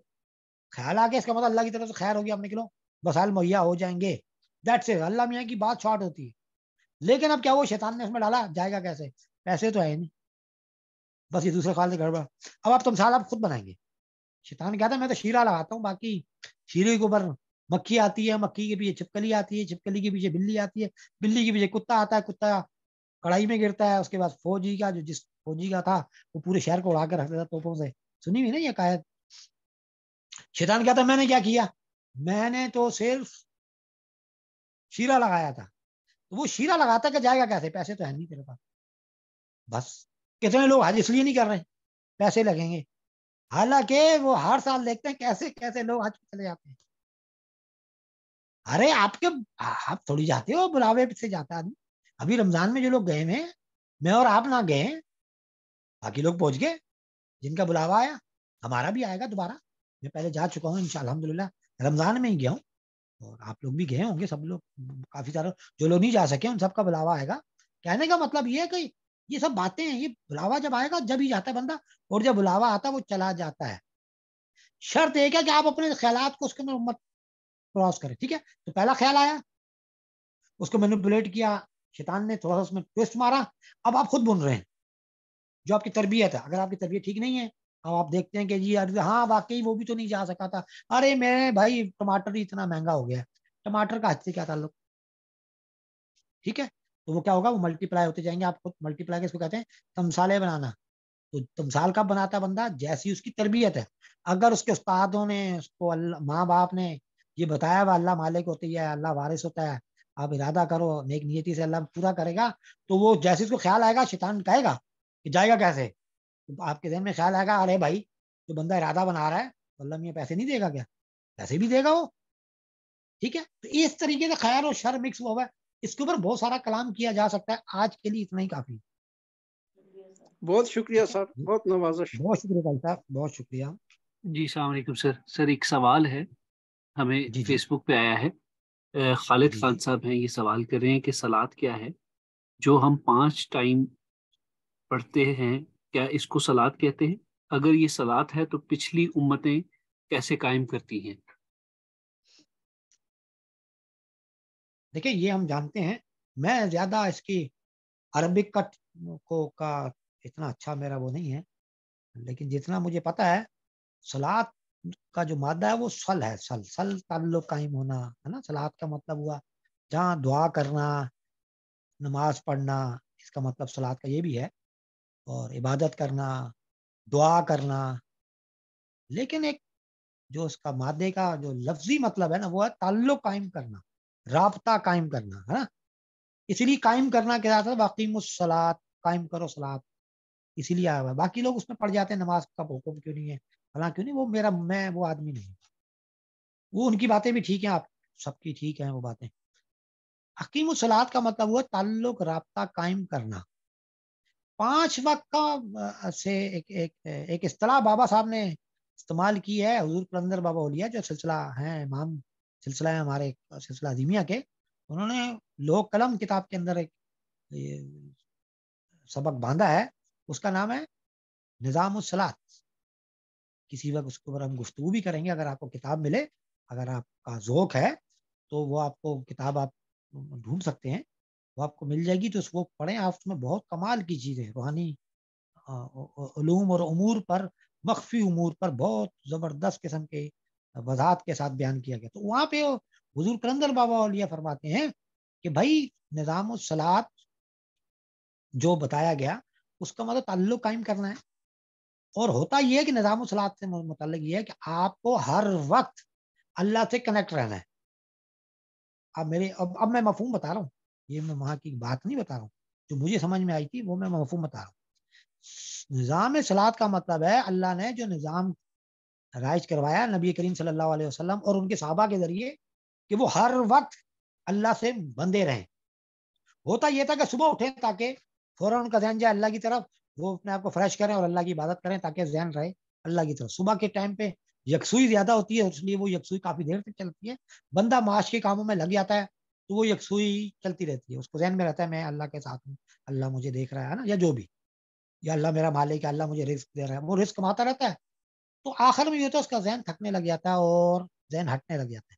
ख्याल आ गया इसका मतलब अल्लाह की तरफ से खैर हो गया आप निकलो बसाल मुहैया हो जाएंगे दैट से अल्लाह मियाँ की बात शॉर्ट होती है लेकिन अब क्या वो शैतान ने उसमें डाला जाएगा कैसे पैसे तो है नहीं बस ये दूसरे ख्याल गड़बड़ अब आप तमसाल आप खुद बनाएंगे शैतान कहता है मैं तो शीरा लगाता हूँ बाकी शीरे के ऊपर मक्खी आती है मक्खी के पीछे छिपकली आती है छिपकली के पीछे बिल्ली आती है बिल्ली के पीछे कुत्ता आता है कुत्ता कढ़ाई में गिरता है उसके बाद फौजी का जो जिस फौजी का था वो पूरे शहर को उड़ा कर रख देता तोपों से सुनी हुई ना ये कायद शैतान कहता मैंने क्या किया मैंने तो सिर्फ शीरा लगाया था तो वो शीरा लगाता क्या जाएगा कैसे पैसे तो है नहीं तेरे पास बस कितने लोग हज इसलिए नहीं कर रहे पैसे लगेंगे हालांकि वो हर साल देखते हैं कैसे कैसे लोग हज चले जाते हैं अरे आपके आप थोड़ी जाते हो बुलावे से जाता आदमी अभी रमजान में जो लोग गए हैं मैं और आप ना गए बाकी लोग पहुंच गए जिनका बुलावा आया हमारा भी आएगा दोबारा मैं पहले जा चुका हूँ इनशा अलहमदुल्ला रमजान में ही गया हूँ और आप लोग भी गए होंगे सब लोग काफी सारे जो लोग नहीं जा सके उन सबका बुलावा आएगा कहने का मतलब ये है कि ये सब बातें हैं ये बुलावा जब आएगा जब ही जाता है बंदा और जब बुलावा आता है वो चला जाता है शर्त एक है कि आप अपने ख्याल को उसके अंदर मत क्रॉस करें ठीक है तो पहला ख्याल आया उसको मैनिपुलेट किया शैतान ने थोड़ा सा उसमें ट्विस्ट मारा अब आप खुद बुन रहे हैं जो आपकी तरबियत है अगर आपकी तरबियत ठीक नहीं है अब आप देखते हैं कि जी अरे तो हाँ वाकई वो भी तो नहीं जा सका था अरे मेरे भाई टमाटर ही इतना महंगा हो गया टमाटर का हद से क्या ताल्लुक ठीक है तो वो क्या होगा वो मल्टीप्लाई होते जाएंगे आप खुद मल्टीप्लाई इसको कहते हैं तमसाले बनाना तो तमसाल कब बनाता है बंदा जैसी उसकी तरबियत है अगर उसके उस्तादों ने उसको माँ बाप ने ये बताया हुआ अल्लाह मालिक होती है अल्लाह वारिस होता है आप इरादा करो नेक नियति से अल्लाह पूरा करेगा तो वो जैसे उसको ख्याल आएगा शैतान कहेगा कि जाएगा कैसे तो आपके जहन में ख्याल आएगा अरे भाई जो बंदा इरादा बना रहा है तो अल्लाह मियाँ पैसे नहीं देगा क्या पैसे भी देगा वो ठीक है तो इस तरीके से खैर और शर मिक्स हुआ हुआ है इसके ऊपर बहुत सारा कलाम किया जा सकता है आज के लिए इतना ही काफी बहुत शुक्रिया सर बहुत नवाजा बहुत शुक्रिया भाई साहब बहुत शुक्रिया जी सलामकुम सर सर एक सवाल है हमें जी फेसबुक पे आया है खालिद खान साहब हैं ये सवाल कर रहे हैं कि सलाद क्या है जो हम पांच टाइम पढ़ते हैं क्या इसको सलाद कहते हैं अगर ये सलाद है तो पिछली उम्मतें कैसे कायम करती हैं देखिए ये हम जानते हैं मैं ज़्यादा इसकी अरबिक कट को का इतना अच्छा मेरा वो नहीं है लेकिन जितना मुझे पता है सलाद का जो मादा है वो सल है सल सल ताल्लुक कायम होना है ना सलाद का मतलब हुआ जहाँ दुआ करना नमाज पढ़ना इसका मतलब सलाद का ये भी है और इबादत करना दुआ करना लेकिन एक जो उसका मादे का जो लफ्जी मतलब है ना वो है ताल्लुक कायम करना रबता कायम करना है ना इसीलिए कायम करना के है वाकीम सलात कायम करो सलात इसीलिए आया हुआ बाकी लोग उसमें पढ़ जाते हैं नमाज का हुक्म क्यों नहीं है हालांकि क्यों नहीं वो मेरा मैं वो आदमी नहीं वो उनकी बातें भी ठीक हैं आप सबकी ठीक हैं वो बातें हकीम सलात का मतलब हुआ ताल्लुक रबता कायम करना पांच वक्त का से एक एक एक, एक बाबा साहब ने इस्तेमाल की है हजूर कलंदर बाबा उलिया जो सिलसिला है इमाम सिलसिला है हमारे सिलसिला अजीमिया के उन्होंने लोह कलम किताब के अंदर एक सबक बांधा है उसका नाम है निज़ाम सलात किसी वक्त उसके ऊपर हम गुफ्तु भी करेंगे अगर आपको किताब मिले अगर आपका जोक है तो वो आपको किताब आप ढूंढ सकते हैं वो आपको मिल जाएगी तो उसको पढ़ें आप उसमें बहुत कमाल की चीज़ है रूहानी और अमूर पर मख्फी अमूर पर बहुत ज़बरदस्त किस्म के वजात के साथ बयान किया गया तो वहाँ पे हजूर करंदर बाबा औलिया फरमाते हैं कि भाई निज़ाम सलात जो बताया गया उसका मतलब ताल्लुक कायम करना है और होता यह है कि निज़ाम सलात से मुतल यह है कि आपको हर वक्त अल्लाह से कनेक्ट रहना है अब मेरे अब अब मैं मफहम बता रहा हूँ ये मैं वहां की बात नहीं बता रहा हूँ जो मुझे समझ में आई थी वो मैं मफहम बता रहा हूँ निज़ाम सलात का मतलब है अल्लाह ने जो निज़ाम राइज करवाया नबी करीम सल्लल्लाहु अलैहि वसल्लम और उनके साहबा के जरिए कि वो हर वक्त अल्लाह से बंदे रहें होता यह था कि सुबह उठें ताकि फौरन उनका जहन जाए अल्लाह की तरफ वो अपने आप को फ्रेश करें और अल्लाह की इबादत करें ताकि जहन रहे अल्लाह की तरफ सुबह के टाइम पे यकसुई ज्यादा होती है इसलिए वो यकसुई काफी देर तक चलती है बंदा माश के कामों में लग जाता है तो वो यकसुई चलती रहती है उसको जहन में रहता है मैं अल्लाह के साथ हूँ अल्लाह मुझे देख रहा है ना या जो भी या अल्लाह मेरा मालिक है अल्लाह मुझे रिस्क दे रहा है वो रिस्क कमाता रहता है तो आखिर में ये तो उसका जहन थकने लग जाता है और जहन हटने लग जाता है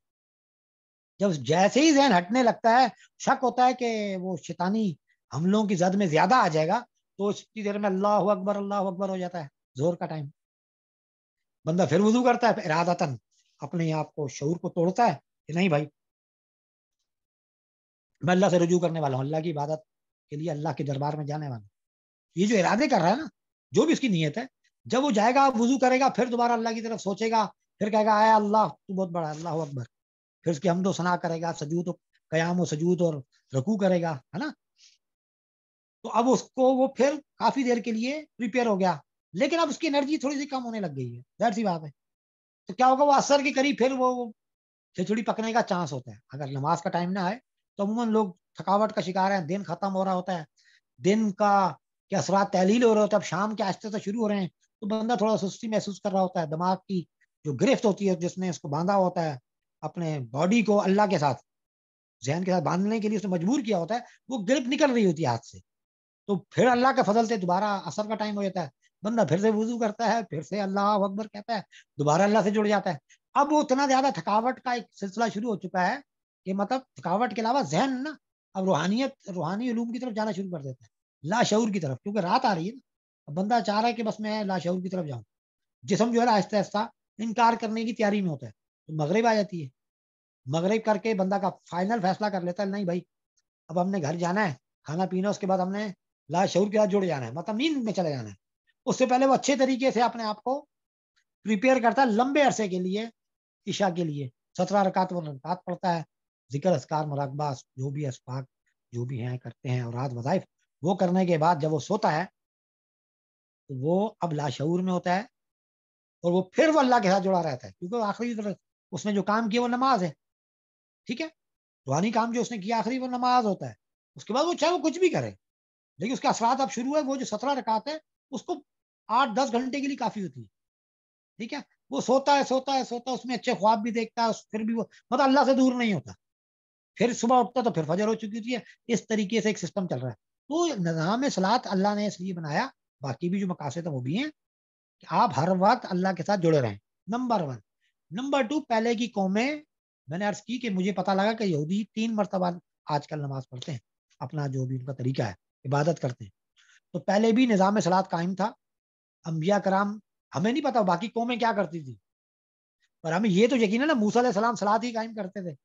जब जैसे ही जहन हटने लगता है शक होता है कि वो शैतानी हमलों की जद में ज्यादा आ जाएगा तो उसकी देर में अल्लाह अकबर अल्लाह अकबर हो जाता है जोर का टाइम बंदा फिर वजू करता है इरादतन अपने आप को शूर को तोड़ता है कि नहीं भाई मैं अल्लाह से रजू करने वाला हूँ अल्लाह की इबादत के लिए अल्लाह के दरबार में जाने वाला ये जो इरादे कर रहा है ना जो भी उसकी नीयत है जब वो जाएगा वजू करेगा फिर दोबारा अल्लाह की तरफ सोचेगा फिर कहेगा आया अल्लाह तू बहुत बड़ा अल्लाह अकबर फिर उसकी हमदो सना करेगा सजूद कयाम सजूत और रकू करेगा है ना तो अब उसको वो फिर काफी देर के लिए प्रिपेयर हो गया लेकिन अब उसकी एनर्जी थोड़ी सी कम होने लग गई है जहर सी बात है तो क्या होगा वो असर के करीब फिर वो खिचड़ी पकने का चांस होता है अगर नमाज का टाइम ना आए तो अमूमन लोग थकावट का शिकार है दिन खत्म हो रहा होता है दिन का क्या असरा तहलील हो रहे होते हैं अब शाम के आस्ते से शुरू हो रहे हैं तो बंदा थोड़ा सुस्ती महसूस कर रहा होता है दिमाग की जो गिरफ्त होती है जिसने इसको बांधा होता है अपने बॉडी को अल्लाह के साथ जहन के साथ बांधने के लिए उसने मजबूर किया होता है वो गिरफ्त निकल रही होती है हाथ से तो फिर अल्लाह के फजल से दोबारा असर का टाइम हो जाता है बंदा फिर से वजू करता है फिर से अल्लाह अकबर कहता है दोबारा अल्लाह से जुड़ जाता है अब वो इतना ज्यादा थकावट का एक सिलसिला शुरू हो चुका है कि मतलब थकावट के अलावा जहन ना अब रूहानियत रूहानी की तरफ जाना शुरू कर देता है लाशूर की तरफ क्योंकि रात आ रही है ना बंदा चाह रहा है कि बस मैं लाशाऊर की तरफ जाऊं जिसम जो है ना आहिस्ता आहिस्ता इनकार करने की तैयारी में होता है तो मगरब आ जाती है मगरब करके बंदा का फाइनल फैसला कर लेता है नहीं भाई अब हमने घर जाना है खाना पीना उसके बाद हमने लाशाऊर के साथ जुड़ जाना है मतलब नींद में चले जाना है उससे पहले वो अच्छे तरीके से अपने आप को प्रिपेयर करता है लंबे अरसे के लिए ईशा के लिए सत्रह रकात वक़ात रकात है जिक्र असकार मराकबा जो भी असफाक जो भी हैं करते हैं और रात वजाइफ वो करने के बाद जब वो सोता है वो अब लाशूर में होता है और वो फिर वो अल्लाह के साथ जुड़ा रहता है क्योंकि आखिरी उसने जो काम किया वो नमाज है ठीक है रूहानी काम जो उसने किया आखिरी वो नमाज होता है उसके बाद वो चाहे वो कुछ भी करे लेकिन उसके असरात अब शुरू है वो जो सत्रह रकात है उसको आठ दस घंटे के लिए काफी होती है ठीक है वो सोता है सोता है सोता है उसमें अच्छे ख्वाब भी देखता है फिर भी वो मतलब अल्लाह से दूर नहीं होता फिर सुबह उठता तो फिर फजर हो चुकी होती है इस तरीके से एक सिस्टम चल रहा है तो निज़ाम सलात अल्लाह ने इसलिए बनाया बाकी भी जो मकासद हैं वो भी हैं कि आप हर वक्त अल्लाह के साथ जुड़े रहें नंबर वन नंबर टू पहले की कौमें मैंने अर्ज की कि मुझे पता लगा कि यहूदी तीन मरतबा आजकल नमाज पढ़ते हैं अपना जो भी उनका तरीका है इबादत करते हैं तो पहले भी निज़ाम सलाद कायम था अम्बिया कराम हमें नहीं पता बाकी कौमें क्या करती थी पर हमें ये तो यकीन है ना मूसा सलाम सलाद ही कायम करते थे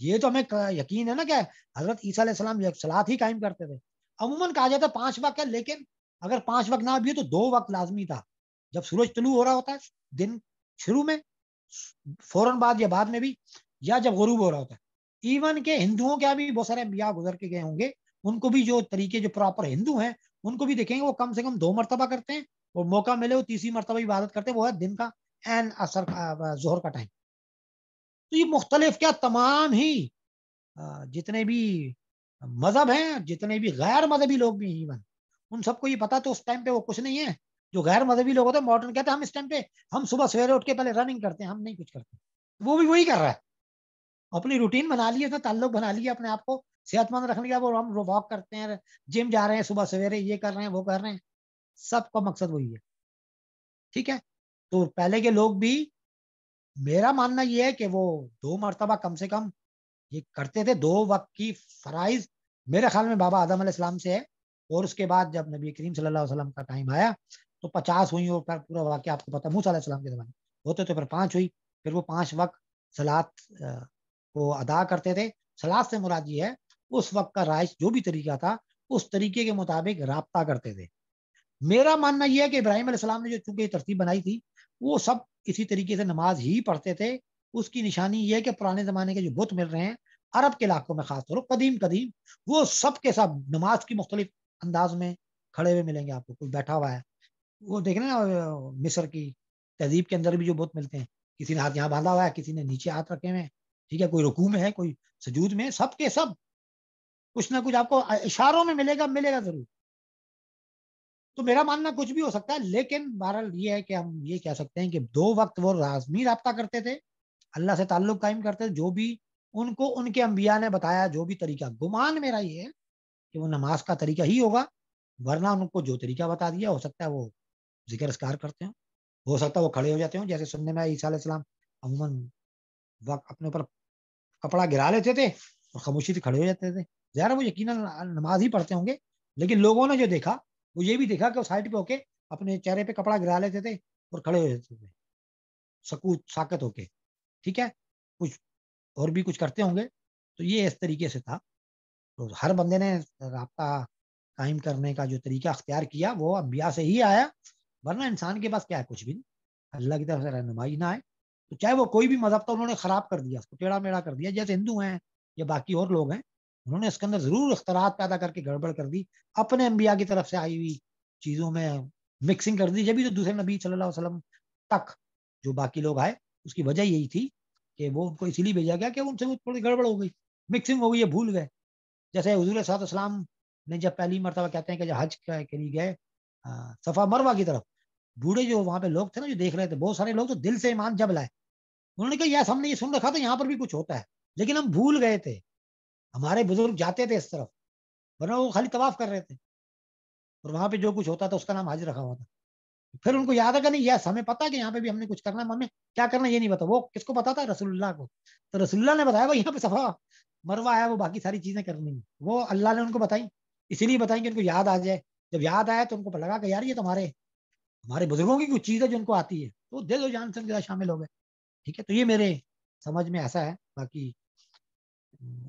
ये तो हमें यकीन है ना क्या हजरत ईसा सलाम सलाद ही कायम करते थे अमूमन कहा जाता है पांच वक्त है लेकिन अगर पांच वक्त ना भी हो तो दो वक्त लाजमी था जब सूरज तलू हो रहा होता है दिन शुरू में फौरन बाद या बाद में भी या जब गरूब हो रहा होता है इवन के हिंदुओं के अभी बहुत सारे ब्याह गुजर के गए होंगे उनको भी जो तरीके जो प्रॉपर हिंदू हैं उनको भी देखेंगे वो कम से कम दो मरतबा करते हैं और मौका मिले वो तीसरी मरतबा इबादत करते हैं वो है दिन का एन असर जोहर का टाइम तो ये मुख्तलिफ क्या तमाम ही जितने भी मजहब हैं जितने भी गैर मजहबी लोग भी इवन उन सबको ये पता तो उस टाइम पे वो कुछ नहीं है जो गैर मजहबी लोग होते हैं मॉडर्न कहते हैं हम इस टाइम पे हम सुबह सवेरे उठ के पहले रनिंग करते हैं हम नहीं कुछ करते वो भी वही कर रहा है अपनी रूटीन बना लिया उसने ताल्लुक बना लिया अपने आप को सेहतमंद रखने का वो हम वॉक करते हैं जिम जा रहे हैं सुबह सवेरे ये कर रहे हैं वो कर रहे हैं सबका मकसद वही है ठीक है तो पहले के लोग भी मेरा मानना ये है कि वो दो मरतबा कम से कम ये करते थे दो वक्त की फराइज मेरे ख्याल में बाबा आदम इस्लाम से है और उसके बाद जब नबी करीम सल्लल्लाहु अलैहि वसल्लम का टाइम आया तो पचास हुई और पूरा वाक्य आपको पता मूसा सलाम के जमाने होते तो फिर पाँच हुई फिर वो पाँच वक्त सलाद को अदा करते थे सलाद से मुराद ये है उस वक्त का राइस जो भी तरीका था उस तरीके के मुताबिक रबता करते थे मेरा मानना यह है कि इब्राहिम सलाम ने जो चूंकि तरतीब बनाई थी वो सब इसी तरीके से नमाज ही पढ़ते थे उसकी निशानी यह है कि पुराने जमाने के जो बुत मिल रहे हैं अरब के इलाकों में खासतौर पर कदीम कदीम वो सब के सब नमाज की मुख्तलिफ अंदाज में खड़े हुए मिलेंगे आपको कोई बैठा हुआ है वो देख रहे ना मिस्र की तहजीब के अंदर भी जो बहुत मिलते हैं किसी ने हाथ यहाँ बांधा हुआ है किसी ने नीचे हाथ रखे हुए हैं ठीक है कोई रुकू में है कोई सजूद में सब के सब कुछ ना कुछ आपको इशारों में मिलेगा मिलेगा जरूर तो मेरा मानना कुछ भी हो सकता है लेकिन बहरहाल ये है कि हम ये कह सकते हैं कि दो वक्त वो राजमी रबता करते थे अल्लाह से ताल्लुक कायम करते थे जो भी उनको उनके अम्बिया ने बताया जो भी तरीका गुमान मेरा ये है कि वो नमाज का तरीका ही होगा वरना उनको जो तरीका बता दिया हो सकता है वो जिक्र स्कार करते हो हो सकता है वो खड़े हो जाते हो जैसे सुनने में ईसा इस्लाम अमूमन वक्त अपने ऊपर कपड़ा गिरा लेते थे और खामोशी से खड़े हो जाते थे ज़्यादा वो यकीन नमाज ही पढ़ते होंगे लेकिन लोगों ने जो देखा वो ये भी देखा कि वो साइड पे होके अपने चेहरे पे कपड़ा गिरा लेते थे और खड़े हो जाते थे सकूत साकत होके ठीक है कुछ और भी कुछ करते होंगे तो ये इस तरीके से था तो हर बंदे ने रबता कायम करने का जो तरीका अख्तियार किया वो अम्बिया से ही आया वरना इंसान के पास क्या है कुछ भी नहीं अल्लाह की तरफ से रहनुमाई ना आए तो चाहे वो कोई भी मजहब था उन्होंने ख़राब कर दिया उसको टेढ़ा मेढ़ा कर दिया जैसे हिंदू हैं या बाकी और लोग हैं उन्होंने इसके अंदर ज़रूर अख्तरात पैदा करके गड़बड़ कर दी अपने अम्बिया की तरफ से आई हुई चीज़ों में मिक्सिंग कर दी जब भी तो दूसरे नबी सल्लल्लाहु अलैहि वसल्लम तक जो बाकी लोग आए उसकी वजह यही थी कि वो उनको इसीलिए भेजा गया कि उनसे वो थोड़ी गड़बड़ हो गई मिक्सिंग हो गई है भूल गए जैसे हजूर सातम ने जब पहली मरतबा कहते हैं कि जब हज के लिए गए सफ़ा मरवा की तरफ बूढ़े जो वहाँ पे लोग थे ना जो देख रहे थे बहुत सारे लोग तो दिल से ईमान जब लाए उन्होंने कहा यस हमने ये सुन रखा था यहाँ पर भी कुछ होता है लेकिन हम भूल गए थे हमारे बुजुर्ग जाते थे इस तरफ वरना वो खाली तवाफ कर रहे थे और वहाँ पे जो कुछ होता था उसका नाम हज रखा हुआ था फिर उनको याद आएगा नहीं यस हमें पता है कि यहाँ पे भी हमने कुछ करना है मम्मी क्या करना ये नहीं पता वो किसको पता था रसुल्ला को तो रसुल्ला ने बताया वो यहाँ पे सफा मरवा है वो बाकी सारी चीजें करनी है वो अल्लाह ने उनको बताई इसीलिए बताई कि उनको याद आ जाए जब याद आया तो उनको लगा कि यार ये तुम्हारे हमारे बुजुर्गों की कुछ चीज है जो उनको आती है तो दिल और जान से उनके शामिल हो गए ठीक है तो ये मेरे समझ में ऐसा है बाकी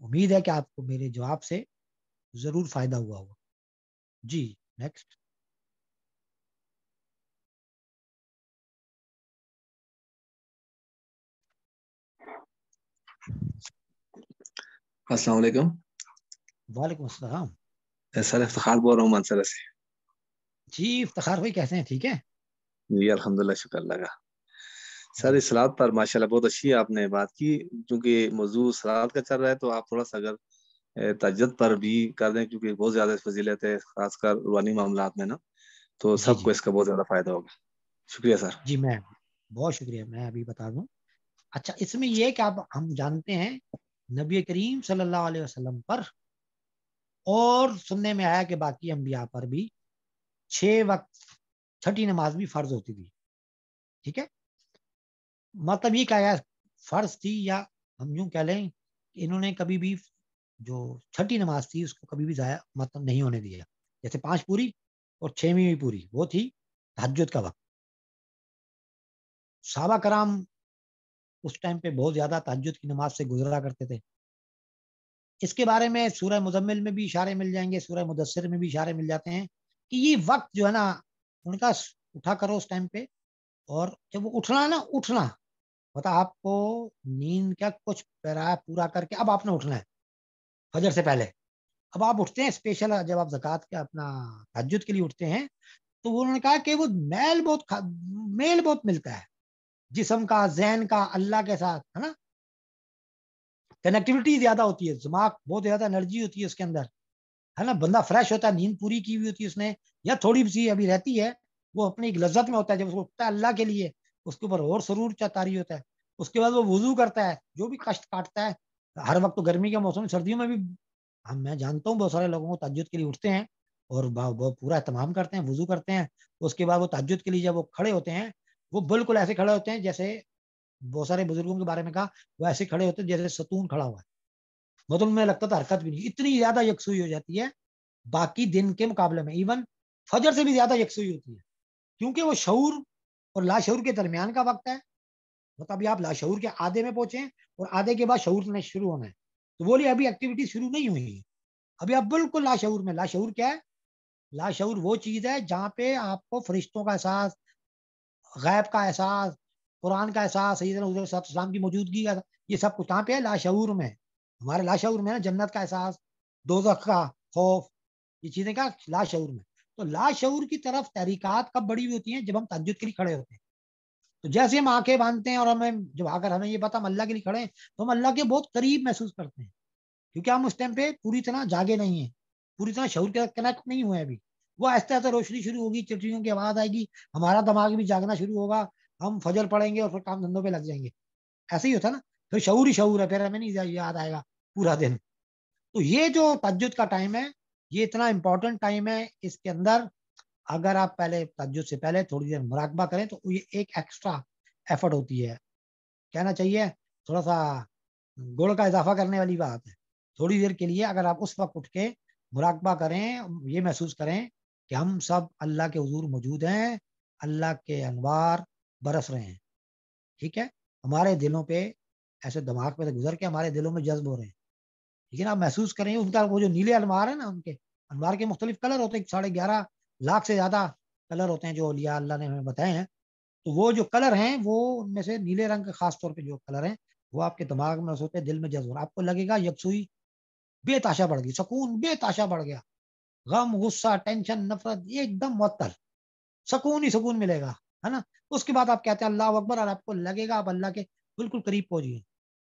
उम्मीद है कि आपको मेरे जवाब से जरूर फायदा हुआ होगा जी नेक्स्ट আসসালামু আলাইকুম ওয়া আলাইকুম আসসালাম এসার ফতেখার বোরান マンス ারসি জি ফতেখার ভাই কেমন আছেন ঠিক আছে জি আলহামদুলিল্লাহ শুকর লাগা সার ইসলাত পর মাশাআল্লাহ খুব اچھی আপনি بات কি কারণ কি موضوع সালাত কা চল রাহা হ তো আপ تھوڑا سا اگر তাযত পর بھی কর দেন কারণ কি খুব زیادہ ফজিলত হ খাস কার রوانی মামলাত মে না তো সব কো ইসকা বহুত زیادہ ফায়দা হগা শুকরিয়া স্যার জি ম্যাম বহুত শুকরিয়া আমি ابھی bata dunga अच्छा इसमें यह कि आप हम जानते हैं नबी करीम सल्लल्लाहु अलैहि वसल्लम पर और सुनने में आया कि बाकी अम्बिया पर भी छह वक्त छठी नमाज भी फर्ज होती थी ठीक है मतलब ये क्या फर्ज थी या हम यूं कह लें कि इन्होंने कभी भी जो छठी नमाज थी उसको कभी भी ज़ाया मतलब नहीं होने दिया जैसे पांच पूरी और छवी भी पूरी वो थी तहजद का वक्त सबा कराम उस टाइम पे बहुत ज्यादा तहजद की नमाज से गुजरा करते थे इसके बारे में सूर्य मुजम्मिल में भी इशारे मिल जाएंगे सूर्य मुदसर में भी इशारे मिल जाते हैं कि ये वक्त जो है ना उनका उठा करो उस टाइम पे और जब वो उठना ना उठना पता मतलब आपको नींद का कुछ पैरा पूरा करके अब आपने उठना है फजर से पहले अब आप उठते हैं स्पेशल जब आप जक़ात के अपना तजुद के लिए उठते हैं तो उन्होंने कहा कि वो मैल बहुत मेल बहुत मिलता है जिसम का जहन का अल्लाह के साथ है ना कनेक्टिविटी ज्यादा होती है दिमाग बहुत ज्यादा एनर्जी होती है उसके अंदर है ना बंदा फ्रेश होता है नींद पूरी की हुई होती है उसने या थोड़ी सी अभी रहती है वो अपनी एक लज्जत में होता है जब उसको उठता है अल्लाह के लिए उसके ऊपर और सरूर चातारी होता है उसके बाद वो वजू करता है जो भी कष्ट काटता है हर वक्त तो गर्मी के मौसम सर्दियों में भी हम मैं जानता हूँ बहुत सारे लोगों को तजुद के लिए उठते हैं और पूरा एहतमाम करते हैं वजू करते हैं उसके बाद वो तजुद के लिए जब वो खड़े होते हैं वो बिल्कुल ऐसे खड़े होते हैं जैसे बहुत सारे बुजुर्गों के बारे में कहा वो ऐसे खड़े होते हैं जैसे सतून खड़ा हुआ है मतलब उनमें लगता था हरकत भी नहीं इतनी ज्यादा यकसुई हो जाती है बाकी दिन के मुकाबले में इवन फजर से भी ज्यादा यकसुई होती है क्योंकि वो शहूर और लाशूर के दरमियान का वक्त है मतलब अभी आप लाशूर के आधे में पहुंचे और आधे के बाद शूर ने शुरू होना है तो बोलिए अभी एक्टिविटी शुरू नहीं हुई है अभी आप बिल्कुल लाशूर में लाशूर क्या है लाशूर वो चीज है जहाँ पे आपको फरिश्तों का एहसास गैब का एहसास कुरान का एहसास सईदाम की मौजूदगी का ये सब कुछ कहाँ पे है लाशूर में हमारे लाशूर में है जन्नत का एहसास दोजख का खौफ ये चीज़ें क्या लाशूर में तो लाशूर की तरफ तहरीकत कब बड़ी हुई होती हैं जब हम तजुद के लिए खड़े होते हैं तो जैसे हम आँखें बांधते हैं और हमें जब आकर हमें ये पता हम अल्लाह के लिए खड़े हैं तो हम अल्लाह के बहुत करीब महसूस करते हैं क्योंकि हम उस टाइम पे पूरी तरह जागे नहीं हैं पूरी तरह शहूर के कनेक्ट नहीं हुए अभी वो ऐसे ऐसे रोशनी शुरू होगी चिट्ठियों की आवाज़ आएगी हमारा दिमाग भी जागना शुरू होगा हम फजर पड़ेंगे और फिर काम धंधों पे लग जाएंगे ऐसे ही होता ना फिर शहूर ही शूर है फिर हमें नहीं याद आएगा पूरा दिन तो ये जो तजुद का टाइम है ये इतना इम्पोर्टेंट टाइम है इसके अंदर अगर आप पहले तजुद से पहले थोड़ी देर मुराकबा करें तो ये एक एक्स्ट्रा एफर्ट होती है कहना चाहिए थोड़ा सा गुड़ का इजाफा करने वाली बात है थोड़ी देर के लिए अगर आप उस वक्त उठ के मुराकबा करें ये महसूस करें कि हम सब अल्लाह के हजूर मौजूद हैं अल्लाह के अनवार बरस रहे हैं ठीक है हमारे दिलों पे ऐसे दिमाग पे तो गुजर के हमारे दिलों में जज्ब हो रहे हैं लेकिन आप महसूस करें उनका वो जो नीले अनवार है ना उनके अनवार के मुख्तलिफ कलर होते हैं साढ़े ग्यारह लाख से ज़्यादा कलर होते हैं जो अलिया अल्लाह ने हमें बताए हैं तो वो जो कलर हैं वो उनमें से नीले रंग के खास तौर पे जो कलर हैं वो आपके दिमाग में सोते दिल में जज्ब हो आपको लगेगा यकसुई बेताशा बढ़ गई सुकून बेताशा बढ़ गया गम गुस्सा टेंशन नफरत ये एकदम मतल सुकून ही सुकून मिलेगा है ना उसके बाद आप कहते हैं अल्लाह अकबर और आपको लगेगा आप अल्लाह के बिल्कुल करीब पहुंचिए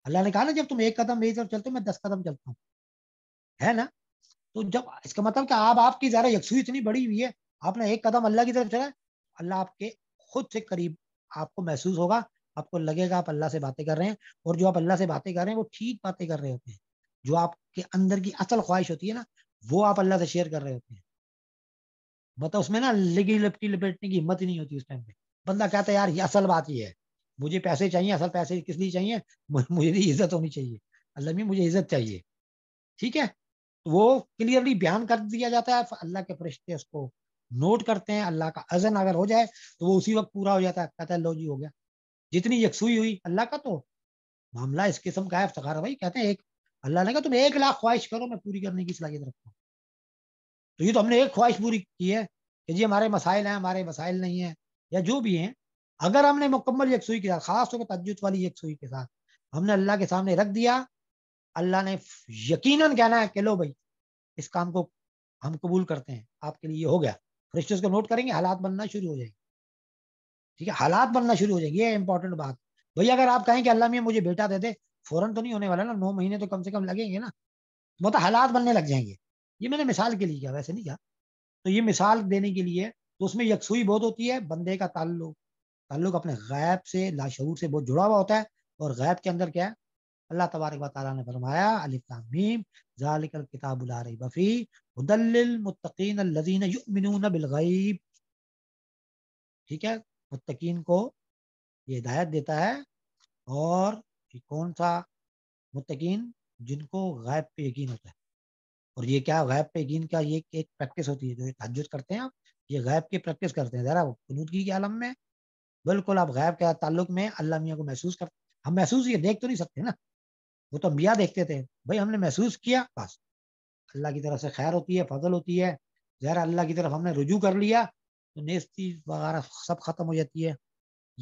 अल्लाह ने कहा ना जब तुम एक कदम मेरी तरफ चलते हो मैं दस कदम चलता हूँ है ना तो जब इसका मतलब कि आप आपकी ज़रा यकसुई इतनी बड़ी हुई है आपने एक कदम अल्लाह की तरफ चला अल्लाह आपके खुद से करीब आपको महसूस होगा आपको लगेगा आप अल्लाह से बातें कर रहे हैं और जो आप अल्लाह से बातें कर रहे हैं वो ठीक बातें कर रहे होते हैं जो आपके अंदर की असल ख्वाहिश होती है ना वो आप अल्लाह से शेयर कर रहे होते हैं मतलब उसमें ना लिगी लिपटी लपेटने की हिम्मत ही नहीं होती उस टाइम पे बंदा कहता है यार ये असल बात ये है मुझे पैसे चाहिए असल पैसे किस लिए चाहिए मुझे भी इज्जत होनी चाहिए अल्लाह में मुझे इज्जत चाहिए ठीक है तो वो क्लियरली बयान कर दिया जाता है अल्लाह के फरिश्ते उसको नोट करते हैं अल्लाह का अजन अगर हो जाए तो वो उसी वक्त पूरा हो जाता है कहता है लो जी हो गया जितनी यकसुई हुई अल्लाह का तो मामला इस किस्म का है भाई कहते हैं एक अल्लाह ने कहा तुम एक लाख ख्वाहिश करो मैं पूरी करने की सलाहियत रखता हूँ तो ये तो हमने एक ख्वाहिश पूरी की है कि जी हमारे मसाइल हैं हमारे मसाइल नहीं है या जो भी हैं अगर हमने मुकम्मल यकसुई के साथ खास तौर पर तजुत वाली यकसुई के साथ हमने अल्लाह के सामने रख दिया अल्लाह ने यकीन कहना है कि लो भाई इस काम को हम कबूल करते हैं आपके लिए हो गया फरिश्ते उसको नोट करेंगे हालात बनना शुरू हो जाएंगे ठीक है हालात बनना शुरू हो जाएंगे ये इंपॉर्टेंट बात भैया अगर आप कहें कि अल्लाह में मुझे बेटा दे दे फौरन तो नहीं होने वाला ना नौ महीने तो कम से कम लगेंगे ना बहुत हालात बनने लग जाएंगे ये मैंने मिसाल के लिए किया वैसे नहीं किया तो ये मिसाल देने के लिए तो उसमें यकसुई बहुत होती है बंदे का ताल्लुक ताल्लुक अपने गैब से लाशूर से बहुत जुड़ा हुआ होता है और गैब के अंदर क्या है अल्लाह तबारक वाली ने फरमाया जालिकल ठीक है मुतकीन को ये हिदायत देता है और कि कौन सा मुतकीन जिनको गायब पे यकीन होता है और ये क्या गायब पे यकीन का ये एक प्रैक्टिस होती है जो तहजद करते हैं आप ये गायब की प्रैक्टिस करते हैं ज़रा कनूदगी के आलम में बिल्कुल आप गायब के ताल्लुक में अल्लाह मियाँ को महसूस कर हम महसूस ये देख तो नहीं सकते ना वो तो मियाँ देखते थे भाई हमने महसूस किया बस अल्लाह की तरफ से खैर होती है फजल होती है ज़रा अल्लाह की तरफ हमने रुजू कर लिया तो नेस्ती वगैरह सब ख़त्म हो जाती है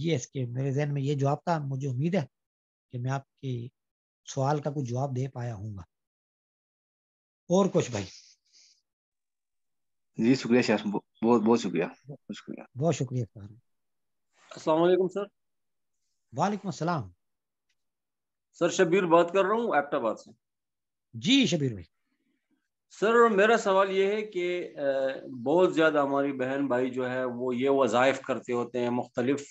ये इसके मेरे जहन में ये जवाब था मुझे उम्मीद है कि मैं आपके सवाल का कुछ जवाब दे पाया हूँ और कुछ भाई जी शुक्रिया सर बहुत बहुत शुक्रिया बहुत शुक्रिया बहुत शुक्रिया सर अस्सलाम वालेकुम सर वालेकुम अस्सलाम सर शबीर बात कर रहा हूँ एपटाबाद से जी शबीर भाई सर मेरा सवाल ये है कि बहुत ज़्यादा हमारी बहन भाई जो है वो ये वज़ाइफ करते होते हैं मुख्तलिफ़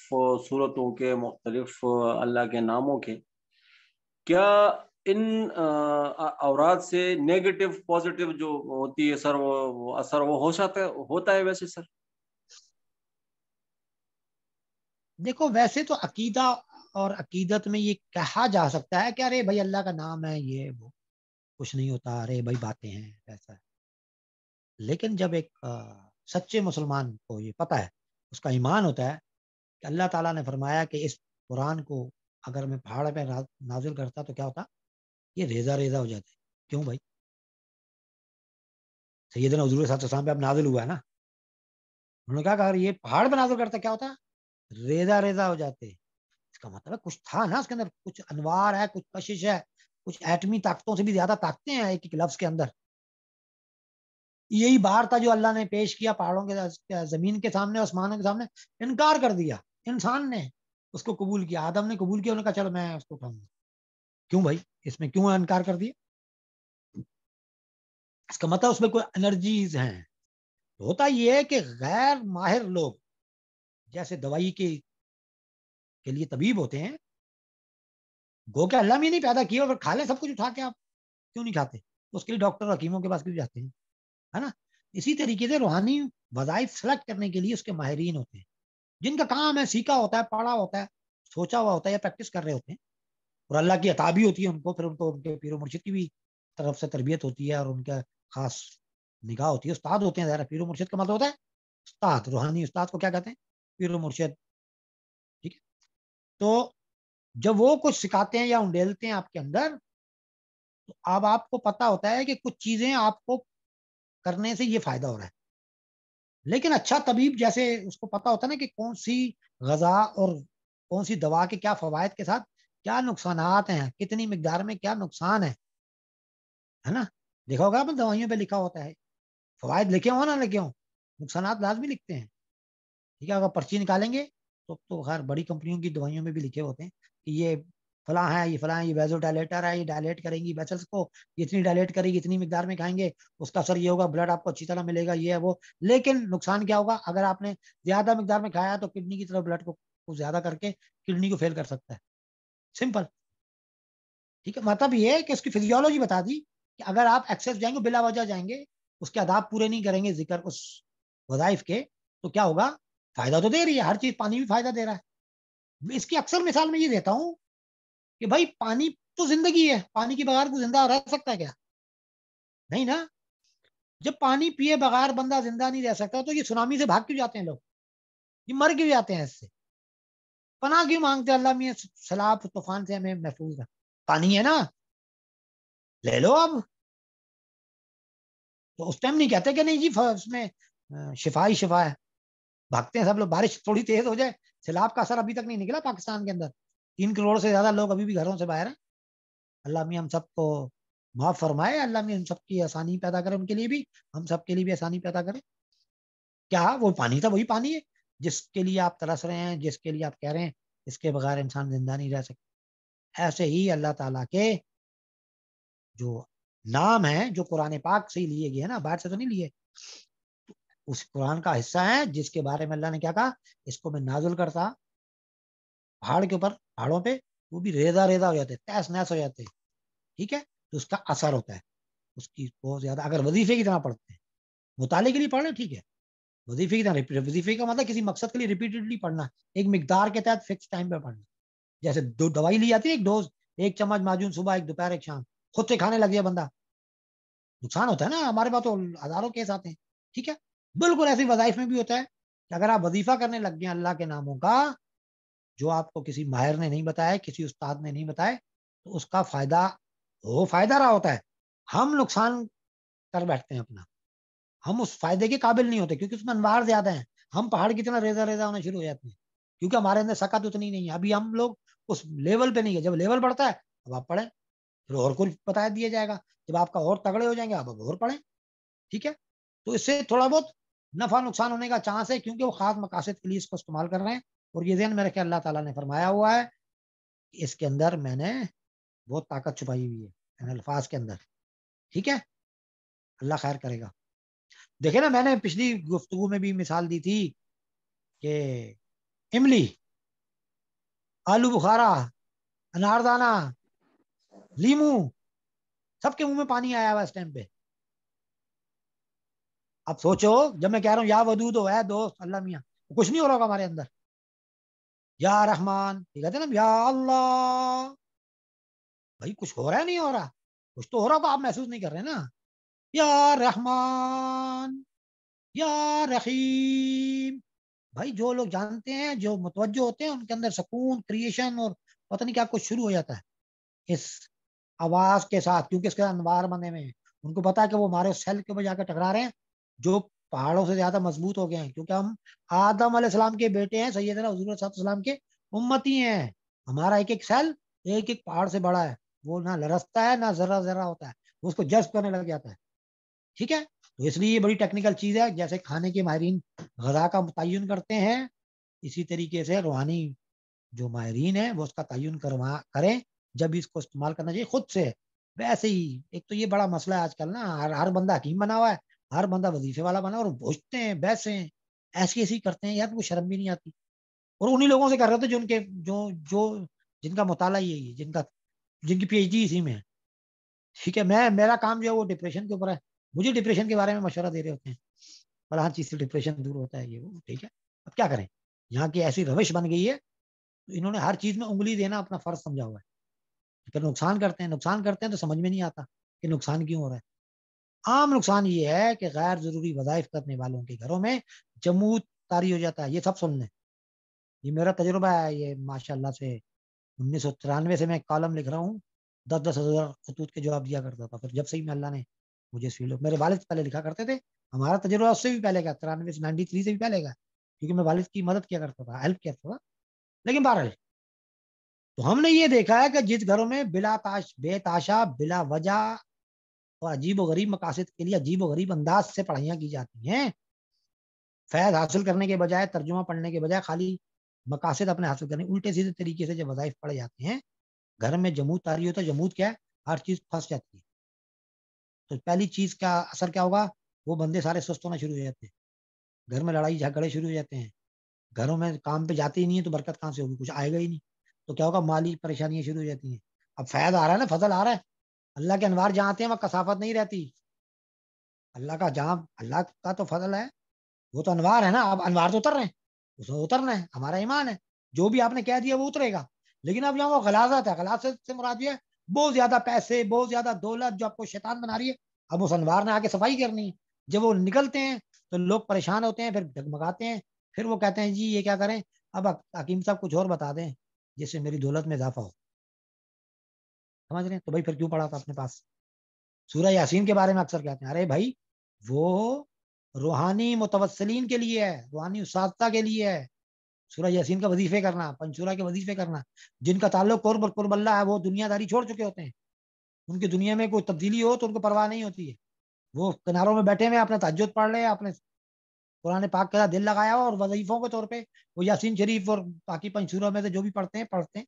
सूरतों के मुख्तलिफ़ अल्लाह के नामों के क्या इन अवराद से नेगेटिव पॉजिटिव जो होती है सर वो, वो असर वो हो सकता होता है वैसे सर देखो वैसे तो अकीदा और अकीदत में ये कहा जा सकता है कि अरे भाई अल्लाह का नाम है ये वो कुछ नहीं होता अरे भाई बातें हैं ऐसा है लेकिन जब एक आ, सच्चे मुसलमान को ये पता है उसका ईमान होता है कि अल्लाह ताला ने फरमाया कि इस कुरान को अगर मैं पहाड़ पे नाजुल करता तो क्या होता ये रेजा रेजा हो जाते क्यों भाई ने हजूर साहब पे अब नाजिल हुआ है ना उन्होंने कहा अगर ये पहाड़ पे नाजुल करता क्या होता रेजा रेजा हो जाते इसका मतलब कुछ था ना उसके अंदर कुछ अनवार है कुछ कशिश है कुछ एटमी ताकतों से भी ज्यादा ताकतें हैं एक एक लफ्ज के अंदर यही बार था जो अल्लाह ने पेश किया पहाड़ों के जमीन के सामने आसमानों के सामने इनकार कर दिया इंसान ने उसको कबूल किया आदम ने कबूल किया उन्होंने कहा चलो मैं उसको उठाऊंगा क्यों भाई इसमें क्यों इनकार कर दिया इसका मतलब उसमें कोई एनर्जीज हैं तो होता यह है कि गैर माहिर लोग जैसे दवाई के के लिए तबीब होते हैं गो के अल्लाह में नहीं पैदा किया फिर खा ले सब कुछ उठा के आप क्यों नहीं खाते तो उसके लिए डॉक्टर हकीमों के पास क्यों जाते हैं है ना इसी तरीके से रूहानी वजायफ सेलेक्ट करने के लिए उसके माहरीन होते हैं जिनका काम है सीखा होता है पढ़ा होता है सोचा हुआ होता है या प्रैक्टिस कर रहे होते हैं और अल्लाह की अताबी होती है उनको फिर उनको उनके पीर मुर्शिद की भी तरफ से तरबियत होती है और उनका खास निगाह होती है उस्ताद होते हैं ज़रा पीर मुर्शिद का मतलब होता है उस्ताद रूहानी उस्ताद को क्या कहते हैं पीर मुर्शिद ठीक है तो जब वो कुछ सिखाते हैं या उंडेलते हैं आपके अंदर तो अब आपको पता होता है कि कुछ चीजें आपको करने से ये फायदा हो रहा है लेकिन अच्छा तबीब जैसे उसको पता होता है ना कि कौन सी गजा और कौन सी दवा के क्या फवायद के साथ क्या नुकसान हैं कितनी मकदार में क्या नुकसान है है ना देखा होगा आपने दवाइयों पे लिखा होता है फवायद लिखे हो ना लिखे हो नुकसान लाजमी लिखते हैं ठीक है अगर पर्ची निकालेंगे तो तो खैर बड़ी कंपनियों की दवाइयों में भी लिखे होते हैं ये फला है ये फला है ये वेजो डायलेटर है ये डायलेट करेंगी वेसल्स को जितनी डायलेट करेगी इतनी मिकदार में खाएंगे उसका असर ये होगा ब्लड आपको अच्छी तरह मिलेगा ये है वो लेकिन नुकसान क्या होगा अगर आपने ज्यादा मिकदार में खाया तो किडनी की तरफ ब्लड को, को ज्यादा करके किडनी को फेल कर सकता है सिंपल ठीक है मतलब ये है कि उसकी फिजियोलॉजी बता दी कि अगर आप एक्सेस जाएंगे बिला वजह जाएंगे उसके आदाब पूरे नहीं करेंगे जिक्र उस वजाइफ के तो क्या होगा फायदा तो दे रही है हर चीज पानी भी फायदा दे रहा है इसकी अक्सर मिसाल मैं ये देता हूँ कि भाई पानी तो जिंदगी है पानी के बगैर कोई तो जिंदा रह सकता है क्या नहीं ना जब पानी पिए बगैर बंदा जिंदा नहीं रह सकता तो ये सुनामी से भाग क्यों जाते हैं लोग ये मर क्यों जाते हैं इससे पना क्यों मांगते अल्लाह मियाँ सलाब तूफान से हमें महफूज रख पानी है ना ले लो अब तो उस टाइम नहीं कहते कि नहीं जी उसमें शिफा ही शिफा है भागते हैं सब लोग बारिश थोड़ी तेज हो जाए सैलाब का असर अभी तक नहीं निकला पाकिस्तान के अंदर तीन करोड़ से ज्यादा लोग अभी भी घरों से बाहर हैं अल्लाह मियाँ हम सबको माफ फरमाए अल्लाह मियाँ हम सबकी आसानी पैदा करे उनके लिए भी हम सबके लिए भी आसानी पैदा करे क्या वो पानी था वही पानी है जिसके लिए आप तरस रहे हैं जिसके लिए आप कह रहे हैं इसके बगैर इंसान जिंदा नहीं रह सकता ऐसे ही अल्लाह ताला के जो नाम है जो कुरान पाक से ही लिए गए ना बाहर से तो नहीं लिए उस कुरान का हिस्सा है जिसके बारे में अल्लाह ने क्या कहा इसको मैं नाजुल करता पहाड़ के ऊपर पहाड़ों पे वो भी रेजा रेजा हो जाते तैस नैस हो जाते ठीक है तो उसका असर होता है उसकी बहुत ज्यादा अगर वजीफे की तरह पढ़ते हैं मुताले के लिए पढ़ रहे ठीक है वजीफे की तरह वजीफे का मतलब किसी मकसद के लिए रिपीटेडली पढ़ना एक मकदार के तहत फिक्स टाइम पर पढ़ना जैसे दो दवाई ली जाती है एक डोज एक चम्मच माजून सुबह एक दोपहर एक शाम खुद से खाने लग गया बंदा नुकसान होता है ना हमारे पास तो हजारों केस आते हैं ठीक है बिल्कुल ऐसी वजाइफ में भी होता है अगर आप वजीफा करने लग गए अल्लाह के नामों का जो आपको किसी माहिर ने नहीं बताया किसी उस्ताद ने नहीं बताया तो उसका फायदा हो फायदा रहा होता है हम नुकसान कर बैठते हैं अपना हम उस फायदे के काबिल नहीं होते क्योंकि उसमें अनवार ज्यादा हैं हम पहाड़ की तरह रेजा रेजा होना शुरू हो जाते हैं क्योंकि हमारे अंदर सकत उतनी नहीं है अभी हम लोग उस लेवल पे नहीं है जब लेवल बढ़ता है अब आप पढ़ें फिर और कुछ बता दिया जाएगा जब आपका और तगड़े हो जाएंगे आप अब और पढ़ें ठीक है तो इससे थोड़ा बहुत नफा नुकसान होने का चांस है क्योंकि वो खास मकासद के लिए इसको इस्तेमाल कर रहे हैं और ये जहन मेरे ख्याल अल्लाह ताला ने फरमाया हुआ है कि इसके अंदर मैंने बहुत ताकत छुपाई हुई है अल्फाज के अंदर ठीक है अल्लाह खैर करेगा देखे ना मैंने पिछली गुफ्तु में भी मिसाल दी थी कि इमली आलू बुखारा अनारदाना लीमू सबके मुंह में पानी आया हुआ इस टाइम पे आप सोचो जब मैं कह रहा हूँ या वदूद हो है दोस्त अल्लाह मियाँ कुछ नहीं हो रहा होगा हमारे अंदर या रहमान ये कहते ना या अल्लाह भाई कुछ हो रहा है नहीं हो रहा कुछ तो हो रहा होगा आप महसूस नहीं कर रहे ना या रहमान या रहीम भाई जो लोग जानते हैं जो मुतवजो होते हैं उनके अंदर सुकून क्रिएशन और पता नहीं क्या कुछ शुरू हो जाता है इस आवाज के साथ क्योंकि इसके अंदर बने में उनको पता है कि वो हमारे सेल के ऊपर जाकर टकरा रहे हैं जो पहाड़ों से ज्यादा मजबूत हो गए हैं क्योंकि हम आदम सलाम के बेटे हैं सैयद सलाम के उम्मती हैं हमारा एक एक सेल एक एक पहाड़ से बड़ा है वो ना लरसता है ना जरा जरा होता है वो उसको जज्ब करने लग जाता है ठीक है तो इसलिए ये बड़ी टेक्निकल चीज है जैसे खाने के माहरीन गजा का तयन करते हैं इसी तरीके से रूहानी जो माहरीन है वो उसका तयन करवा करें जब इसको इस्तेमाल करना चाहिए खुद से वैसे ही एक तो ये बड़ा मसला है आजकल ना हर हर बंदा हकीम बना हुआ है हर बंदा वजीफे वाला बना और भोजते हैं बहसे हैं ऐसी ऐसी करते हैं यार उनको शर्म भी नहीं आती और उन्हीं लोगों से कर रहे थे जो उनके जो जो जिनका मताला यही है जिनका जिनकी पीएचडी इसी में है ठीक है मैं मेरा काम जो है वो डिप्रेशन के ऊपर है मुझे डिप्रेशन के बारे में मशवरा दे रहे होते हैं पर हर चीज़ से डिप्रेशन दूर होता है ये वो ठीक है अब क्या करें यहाँ की ऐसी रविश बन गई है तो इन्होंने हर चीज़ में उंगली देना अपना फ़र्ज समझा हुआ है फिर नुकसान करते हैं नुकसान करते हैं तो समझ में नहीं आता कि नुकसान क्यों हो रहा है आम नुकसान ये है कि गैर ज़रूरी वजायफ करने वालों के घरों में जमूत तारी हो जाता है ये सब सुनने ये मेरा तजुर्बा है ये माशाल्लाह से उन्नीस सौ तिरानवे से मैं कॉलम लिख रहा हूँ दस दस हज़ार खतूत के जवाब दिया करता था फिर जब से ही अल्लाह ने मुझे इस फील्ड मेरे वालिद पहले लिखा करते थे हमारा तजुर्बा उससे भी पहले गया तिरानवे से नाइन्टी थ्री से भी पहले गया क्योंकि मैं वालिद की मदद किया करता था हेल्प किया था लेकिन बहरहाल तो हमने ये देखा है कि जिस घरों में बिला ताश बेताशा बिला वजह तो और अजीब गरीब मकासद के लिए अजीब गरीब अंदाज से पढ़ाइयाँ की जाती हैं फैज हासिल करने के बजाय तर्जुमा पढ़ने के बजाय खाली मकासद अपने हासिल करने उल्टे सीधे तरीके से जब वजाइफ पढ़े जाते हैं घर में जमूत तारी होता है जमूत क्या है हर चीज़ फंस जाती है तो पहली चीज़ का असर क्या होगा वो बंदे सारे सुस्त होना शुरू हो जाते हैं घर में लड़ाई झगड़े शुरू हो जाते हैं घरों में काम पे जाते ही नहीं है तो बरकत कहाँ से होगी कुछ आएगा ही नहीं तो क्या होगा माली परेशानियाँ शुरू हो जाती हैं अब फैद आ रहा है ना फसल आ रहा है अल्लाह के अनवार जहाँ आते हैं वहाँ कसाफत नहीं रहती अल्लाह का जहाँ अल्लाह का तो फजल है वो तो अनवार है ना अब अनवार तो उतर रहे हैं उसमें उतरना है हमारा ईमान है जो भी आपने कह दिया वो उतरेगा लेकिन अब यहाँ वो गलाजत है गलाजत से मुराद ये बहुत ज्यादा पैसे बहुत ज्यादा दौलत जो आपको शैतान बना रही है अब उस अनवार ने आके सफाई करनी है जब वो निकलते हैं तो लोग परेशान होते हैं फिर डगमगाते हैं फिर वो कहते हैं जी ये क्या करें अब हकीम साहब कुछ और बता दें जिससे मेरी दौलत में इजाफा हो समझ रहे हैं तो भाई फिर क्यों पढ़ा था अपने पास सूर्य यासीन के बारे में अक्सर कहते हैं अरे भाई वो रूहानी मुतवसलिन के लिए है रूहानी उसादता के लिए है सूर्य यासीन का वजीफे करना पंचूरा के वजीफे करना जिनका ताल्लुक कुर्ब है वो दुनियादारी छोड़ चुके होते हैं उनकी दुनिया में कोई तब्दीली हो तो उनको परवाह नहीं होती है वो किनारों में बैठे हुए अपने तजुद पढ़ रहे हैं अपने कुरान पाक के साथ दिल लगाया और वजीफों के तौर पर वो यासीन शरीफ और बाकी पंचूरों में से जो भी पढ़ते हैं पढ़ते हैं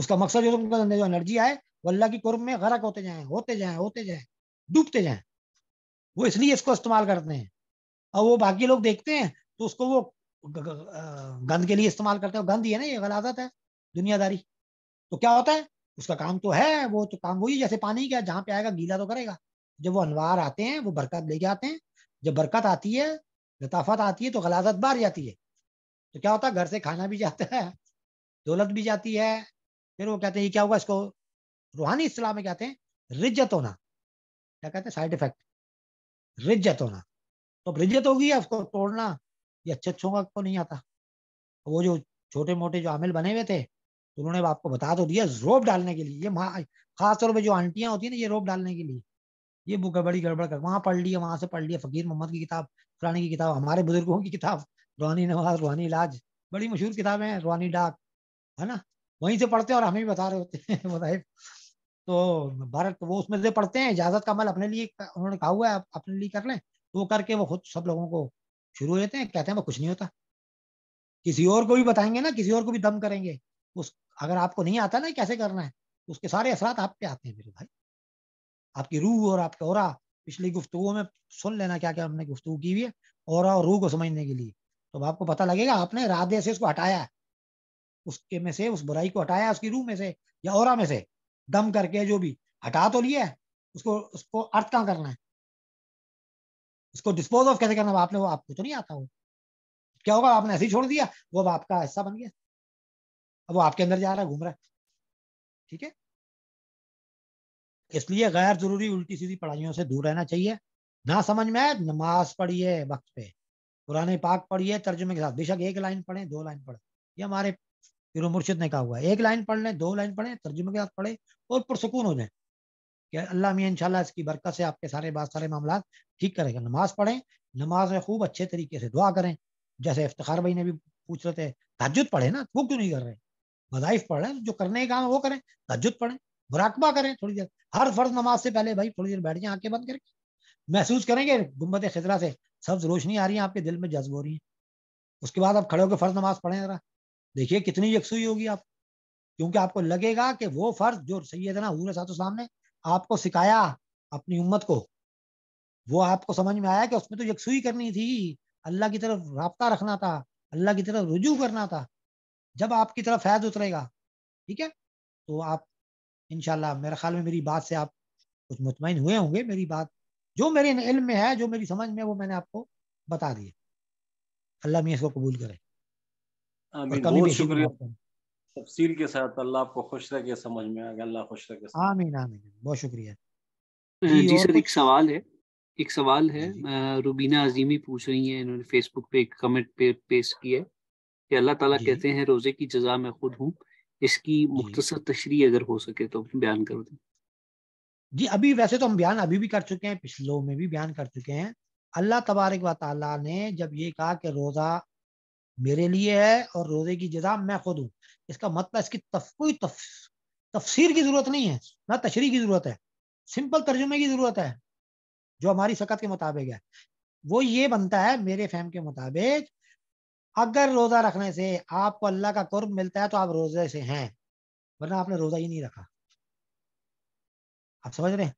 उसका मकसद तो जो तुमका अंदर जो एनर्जी आए वो अल्लाह की कुर्ब में गरक होते जाए होते जाए होते जाए डूबते जाए वो इसलिए इसको इस्तेमाल करते हैं और वो बाकी लोग देखते हैं तो उसको वो गंद के लिए इस्तेमाल करते हैं गंद ही है ना ये गलाजत है दुनियादारी तो क्या होता है उसका काम तो है वो तो काम वही जैसे पानी क्या जहाँ पे आएगा गीला तो करेगा जब वो अनवार आते हैं वो बरकत लेके आते हैं जब बरकत आती है लताफत आती है तो गलाजत बार जाती है तो क्या होता है घर से खाना भी जाता है दौलत भी जाती है फिर वो कहते हैं ये क्या हुआ इसको रूहानी इस्लाम में कहते हैं रिज्जत होना क्या कहते हैं साइड इफेक्ट रिज्जत होना तो रिज्जत होगी उसको तोड़ना ये अच्छे अच्छों का को तो नहीं आता वो जो छोटे मोटे जो आमिल बने हुए थे उन्होंने आपको बता तो दिया रोप डालने के लिए ये खासतौर पर जो आंटियां होती है ना ये रोप डालने के लिए ये बुक बड़ी गड़बड़ कर वहाँ पढ़ लिया वहाँ से पढ़ लिया फकीर मोहम्मद की किताब फलानी की किताब हमारे बुजुर्गों की किताब रूहानी नवाज रूहानी इलाज बड़ी मशहूर किताबें हैं रूहानी डाक है ना वहीं से पढ़ते हैं और हमें बता रहे होते हैं तो भारत वो उसमें से पढ़ते हैं इजाजत का अमल अपने लिए उन्होंने कहा हुआ है अपने लिए कर लें तो वो करके वो खुद सब लोगों को शुरू हो जाते हैं कहते हैं वो कुछ नहीं होता किसी और को भी बताएंगे ना किसी और को भी दम करेंगे उस अगर आपको नहीं आता ना कैसे करना है उसके सारे असरात आप पे आते हैं मेरे भाई आपकी रूह और आपके और पिछली गुफ्तु में सुन लेना क्या क्या हमने गुफ्तु की हुई है और रूह को समझने के लिए तो आपको पता लगेगा आपने राधे से इसको हटाया है उसके में से उस बुराई को हटाया उसकी रूह में से या और में से दम करके जो भी हटा तो लिया है उसको उसको अर्थ कहाँ करना है उसको डिस्पोज ऑफ कैसे करना आपने वो आपको तो नहीं आता वो क्या होगा आपने ऐसे ही छोड़ दिया वो अब आपका हिस्सा बन गया अब वो आपके अंदर जा रहा है घूम रहा है ठीक है इसलिए गैर जरूरी उल्टी सीधी पढ़ाइयों से दूर रहना चाहिए ना समझ में आए नमाज पढ़िए वक्त पे पुराने पाक पढ़िए तर्जुमे के साथ बेशक एक लाइन पढ़े दो लाइन पढ़े ये हमारे फिर मुर्शिद ने कहा हुआ है एक लाइन पढ़ लें दो लाइन पढ़ें तर्जुमे के साथ पढ़े और पुरसकून हो जाए कि अल्लाह मियाँ इंशाल्लाह इसकी बरकत से आपके सारे बात सारे मामला ठीक करेगा नमाज पढ़ें नमाज में खूब अच्छे तरीके से दुआ करें जैसे इफ्तार भाई ने भी पूछ रहे थे तजुद पढ़े ना वो क्यों नहीं कर रहे वजाइफ पढ़ रहे जो करने का काम वो करें तजुद पढ़ें मुराकबा करें थोड़ी देर हर फर्ज नमाज से पहले भाई थोड़ी देर बैठ जाए आंखें बंद करके महसूस करेंगे गुम्बत खजरा से सब्ज रोशनी आ रही है आपके दिल में जज्ब हो रही है उसके बाद आप खड़े होकर फर्ज नमाज पढ़ें जरा देखिए कितनी यकसुई होगी आप क्योंकि आपको लगेगा कि वो फर्ज जो सैदना हुए साथ ने आपको सिखाया अपनी उम्मत को वो आपको समझ में आया कि उसमें तो यकसुई करनी थी अल्लाह की तरफ रबता रखना था अल्लाह की तरफ रुजू करना था जब आपकी तरफ फैज उतरेगा ठीक है तो आप इनशाला मेरे ख्याल में मेरी बात से आप कुछ मुतमिन हुए होंगे मेरी बात जो मेरे इल्म में है जो मेरी समझ में वो मैंने आपको बता दिए अल्लाह मियाँ इसको कबूल करें बहुत शुक्रिया तफसील के साथ अल्लाह आपको खुश रखे समझ में आ गया अल्लाह खुश रखे आमीन आमीन बहुत शुक्रिया जी सर एक सवाल है एक सवाल है रुबीना अजीमी पूछ रही इन्होंने फेसबुक पे एक कमेंट पे पेस्ट किया है कि अल्लाह ताला कहते हैं रोजे की जजा मैं खुद हूँ इसकी मुख्तसर तशरी अगर हो सके तो बयान कर दें जी अभी वैसे तो हम बयान अभी भी कर चुके हैं पिछलों में भी बयान कर चुके हैं अल्लाह तबारक व ने जब ये कहा कि रोज़ा मेरे लिए है और रोजे की जजा मैं खुद हूँ इसका मतलब इसकी तफ, कोई तफ, तफसीर की जरूरत नहीं है ना तशरी की जरूरत है सिंपल तर्जुमे की जरूरत है जो हमारी सकत के मुताबिक है वो ये बनता है मेरे फैम के मुताबिक अगर रोजा रखने से आपको अल्लाह का कुर्ब मिलता है तो आप रोजे से हैं वरना आपने रोजा ही नहीं रखा आप समझ रहे हैं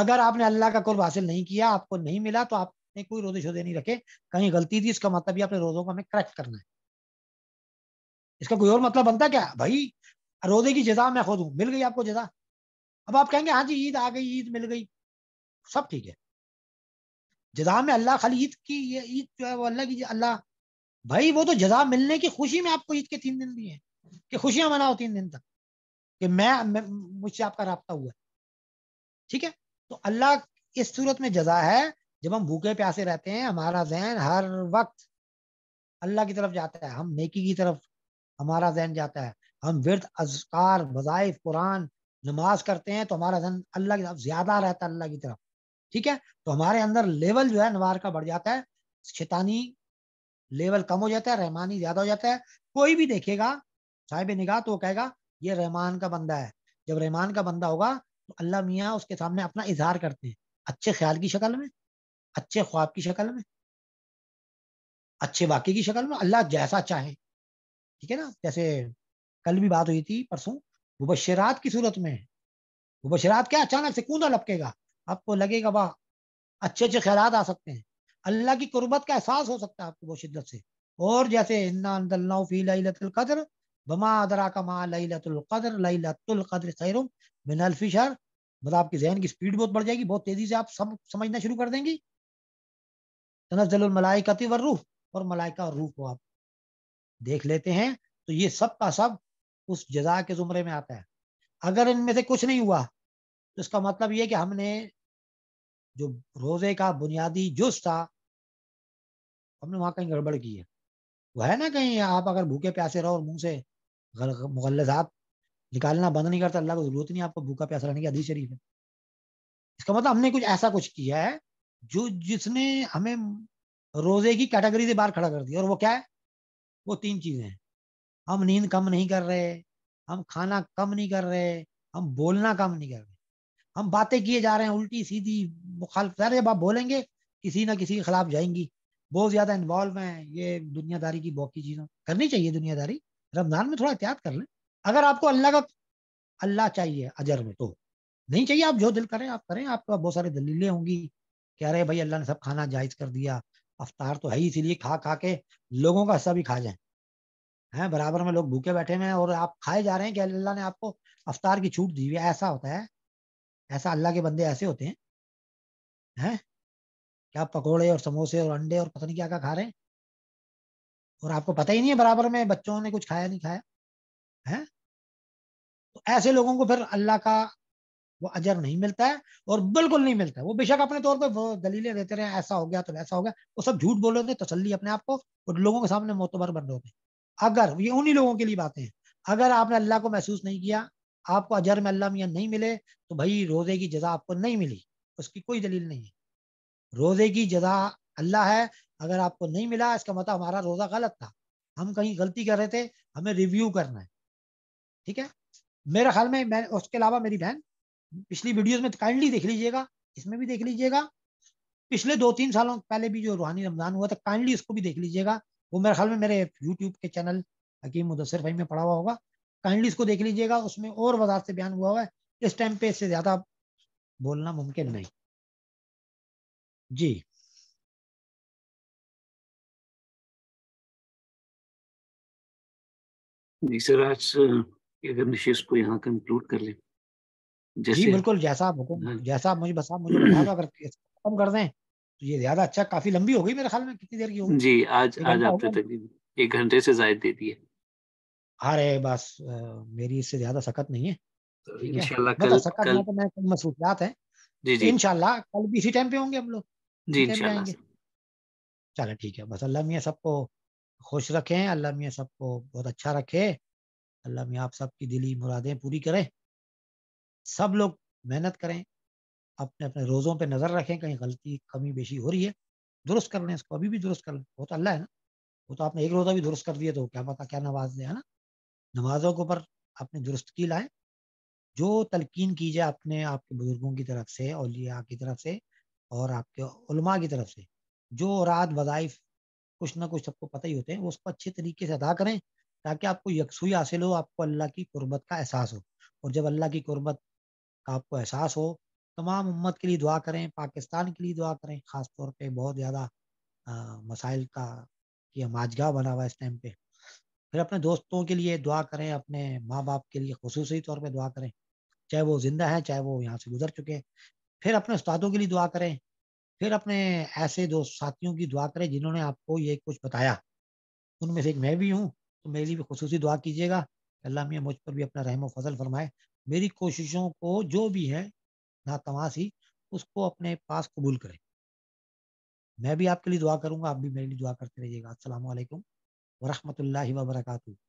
अगर आपने अल्लाह का कुर्ब हासिल नहीं किया आपको नहीं मिला तो आप नहीं कोई रोजे शोदे नहीं रखे कहीं गलती थी इसका मतलब अपने रोजों को हमें क्रैक करना है इसका कोई और मतलब बनता क्या भाई रोजे की जजा मैं खोदू मिल गई आपको जजा अब आप कहेंगे हाँ जी ईद आ गई ईद मिल गई सब ठीक है जजा में अल्लाह खाली ईद की ये ईद जो है वो अल्लाह की अल्लाह भाई वो तो जजा मिलने की खुशी में आपको ईद के तीन दिन दिए कि खुशियां मनाओ तीन दिन तक कि मैं, मैं मुझसे आपका रबता हुआ ठीक है तो अल्लाह इस सूरत में जजा है जब हम भूखे प्यासे रहते हैं हमारा जहन हर वक्त अल्लाह की तरफ जाता है हम नेकी की तरफ हमारा जहन जाता है हम वर्द अजकार वज़ाइफ कुरान नमाज करते हैं तो हमारा जहन अल्लाह की तरफ ज्यादा रहता है अल्लाह की तरफ ठीक है तो हमारे अंदर लेवल जो है नवार का बढ़ जाता है शैतानी लेवल कम हो जाता है रहमानी ज्यादा हो जाता है कोई भी देखेगा साहिब निगाह तो कहेगा ये रहमान का बंदा है जब रहमान का बंदा होगा तो अल्लाह मियाँ उसके सामने अपना इजहार करते हैं अच्छे ख्याल की शक्ल में अच्छे ख्वाब की शक्ल में अच्छे वाक्य की शक्ल में अल्लाह जैसा चाहे ठीक है ना जैसे कल भी बात हुई थी परसों मुबशरात की सूरत में मुबशरात क्या अचानक से कूदा लपकेगा आपको लगेगा वाह अच्छे अच्छे ख्याल आ सकते हैं अल्लाह की कुर्बत का एहसास हो सकता है आपको बहुत शिद्दत से और जैसे इन्नादर बमा अदरा का माँ खैरुम मतलब आपके जहन की स्पीड बहुत बढ़ जाएगी बहुत तेजी से आप सब समझना शुरू कर देंगी तनजलमलाइकती व रूह और मलाइका और रूह को आप देख लेते हैं तो ये सब का सब उस जजा के जुमरे में आता है अगर इनमें से कुछ नहीं हुआ तो इसका मतलब ये कि हमने जो रोजे का बुनियादी जुज था हमने वहां कहीं गड़बड़ की है वह है ना कहीं आप अगर भूखे प्यासे रहो और मुंह से मुगलजात निकालना बंद नहीं करता अल्लाह को जरूरत नहीं आपको भूखा प्यासा रहने की अधी शरीफ है इसका मतलब हमने कुछ ऐसा कुछ किया है जो जिसने हमें रोजे की कैटेगरी से बाहर खड़ा कर दिया और वो क्या है वो तीन चीजें हैं हम नींद कम नहीं कर रहे हम खाना कम नहीं कर रहे हम बोलना कम नहीं कर रहे हम बातें किए जा रहे हैं उल्टी सीधी मुखालफ जब आप बोलेंगे किसी ना किसी के खिलाफ जाएंगी बहुत ज्यादा इन्वॉल्व हैं ये दुनियादारी की बहुत की चीजों करनी चाहिए दुनियादारी रमजान में थोड़ा एहतियात कर लें अगर आपको अल्लाह का अल्लाह चाहिए अजर में तो नहीं चाहिए आप जो दिल करें आप करें आपके पास बहुत सारी दलीलें होंगी कह रहे भाई अल्लाह ने सब खाना जायज कर दिया अवतार तो है ही इसीलिए खा खा के लोगों का हिस्सा भी खा जाए हैं बराबर में लोग भूखे बैठे हुए हैं और आप खाए जा रहे हैं कि अल्लाह ने आपको अवतार की छूट दी हुई ऐसा होता है ऐसा अल्लाह के बंदे ऐसे होते हैं हैं क्या पकोड़े और समोसे और अंडे और पता नहीं क्या क्या खा रहे हैं और आपको पता ही नहीं है बराबर में बच्चों ने कुछ खाया नहीं खाया है तो ऐसे लोगों को फिर अल्लाह का वो अजर नहीं मिलता है और बिल्कुल नहीं मिलता है वो बेशक अपने तौर पर दलीलें देते रहे ऐसा हो गया तो ऐसा हो गया वो सब झूठ बोल रहे थे तसली तो अपने आप को और लोगों के सामने मोतबर बन रहे अगर ये उन्हीं लोगों के लिए बातें हैं अगर आपने अल्लाह को महसूस नहीं किया आपको अजर में अल्लाह मियाँ नहीं मिले तो भाई रोजे की जजा आपको नहीं मिली उसकी कोई दलील नहीं है रोजे की जजा अल्लाह है अगर आपको नहीं मिला इसका मतलब हमारा रोजा गलत था हम कहीं गलती कर रहे थे हमें रिव्यू करना है ठीक है मेरे ख्याल में मैं उसके अलावा मेरी बहन पिछली वीडियोस में काइंडली तो देख लीजिएगा इसमें भी देख लीजिएगा पिछले दो तीन सालों पहले भी जो रूहानी रमजान हुआ था काइंडली उसको भी देख लीजिएगा वो मेरे ख्याल में मेरे यूट्यूब के चैनल हकीम मुदसर भाई में पड़ा हुआ होगा काइंडली इसको देख लीजिएगा उसमें और वजह से बयान हुआ हुआ है इस टाइम पे इससे ज्यादा बोलना मुमकिन नहीं जी जी सर आज अगर को यहाँ कंक्लूड कर लें जैसे जी बिल्कुल जैसा आप हुकुम हाँ। जैसा आप मुझे बस आप मुझे बता दो अगर खत्म कर दें तो ये ज्यादा अच्छा काफी लंबी हो गई मेरे ख्याल में कितनी देर की होगी जी आज आज आपने तकरीबन एक घंटे से ज्यादा दे दिए अरे बस मेरी इससे ज्यादा सख्त नहीं है इंशाल्लाह मतलब कल कल तो मैं कल मसरूफियात हैं जी जी इंशाल्लाह कल भी इसी टाइम पे होंगे हम लोग जी इंशाल्लाह चलो ठीक है बस अल्लाह मियाँ सबको खुश रखें अल्लाह मियाँ सबको बहुत अच्छा रखे अल्लाह मियाँ आप सबकी दिली मुरादें पूरी करें सब लोग मेहनत करें अपने अपने रोज़ों पे नज़र रखें कहीं गलती कमी बेशी हो रही है दुरुस्त कर लें इसको अभी भी दुरुस्त कर लें वो तो अल्लाह है ना वो तो आपने एक रोज़ा भी दुरुस्त कर दिया तो क्या पता क्या नमाज दे है ना नमाजों के ऊपर अपनी दुरुस्तगी लाएँ जो तलकिन की जाए अपने आपके बुज़ुर्गों की तरफ से अलिया की तरफ से और आपके उलमा की तरफ से जो रात वज़ाइफ कुछ ना कुछ सबको पता ही होते हैं वो उसको अच्छे तरीके से अदा करें ताकि आपको यकसुई हासिल हो आपको अल्लाह की कुर्बत का एहसास हो और जब अल्लाह की कुर्बत आपको एहसास हो तमाम उम्मत के लिए दुआ करें पाकिस्तान के लिए दुआ करें ख़ास तौर पे बहुत ज़्यादा मसाइल का ये माजगा बना हुआ इस टाइम पे फिर अपने दोस्तों के लिए दुआ करें अपने माँ बाप के लिए खसूस तौर पर दुआ करें चाहे वो ज़िंदा है चाहे वो यहाँ से गुजर चुके हैं फिर अपने उस्तादों के लिए दुआ करें फिर अपने ऐसे दोस्त साथियों की दुआ करें जिन्होंने आपको ये कुछ बताया उनमें से एक मैं भी हूँ तो मेरे लिए भी खसूस दुआ कीजिएगा अल्लाह मियाँ मुझ पर भी अपना रहम फजल फरमाए मेरी कोशिशों को जो भी है तमाशी उसको अपने पास कबूल करें मैं भी आपके लिए दुआ करूंगा आप भी मेरे लिए दुआ करते रहिएगा वरहमत वरहमल वरकू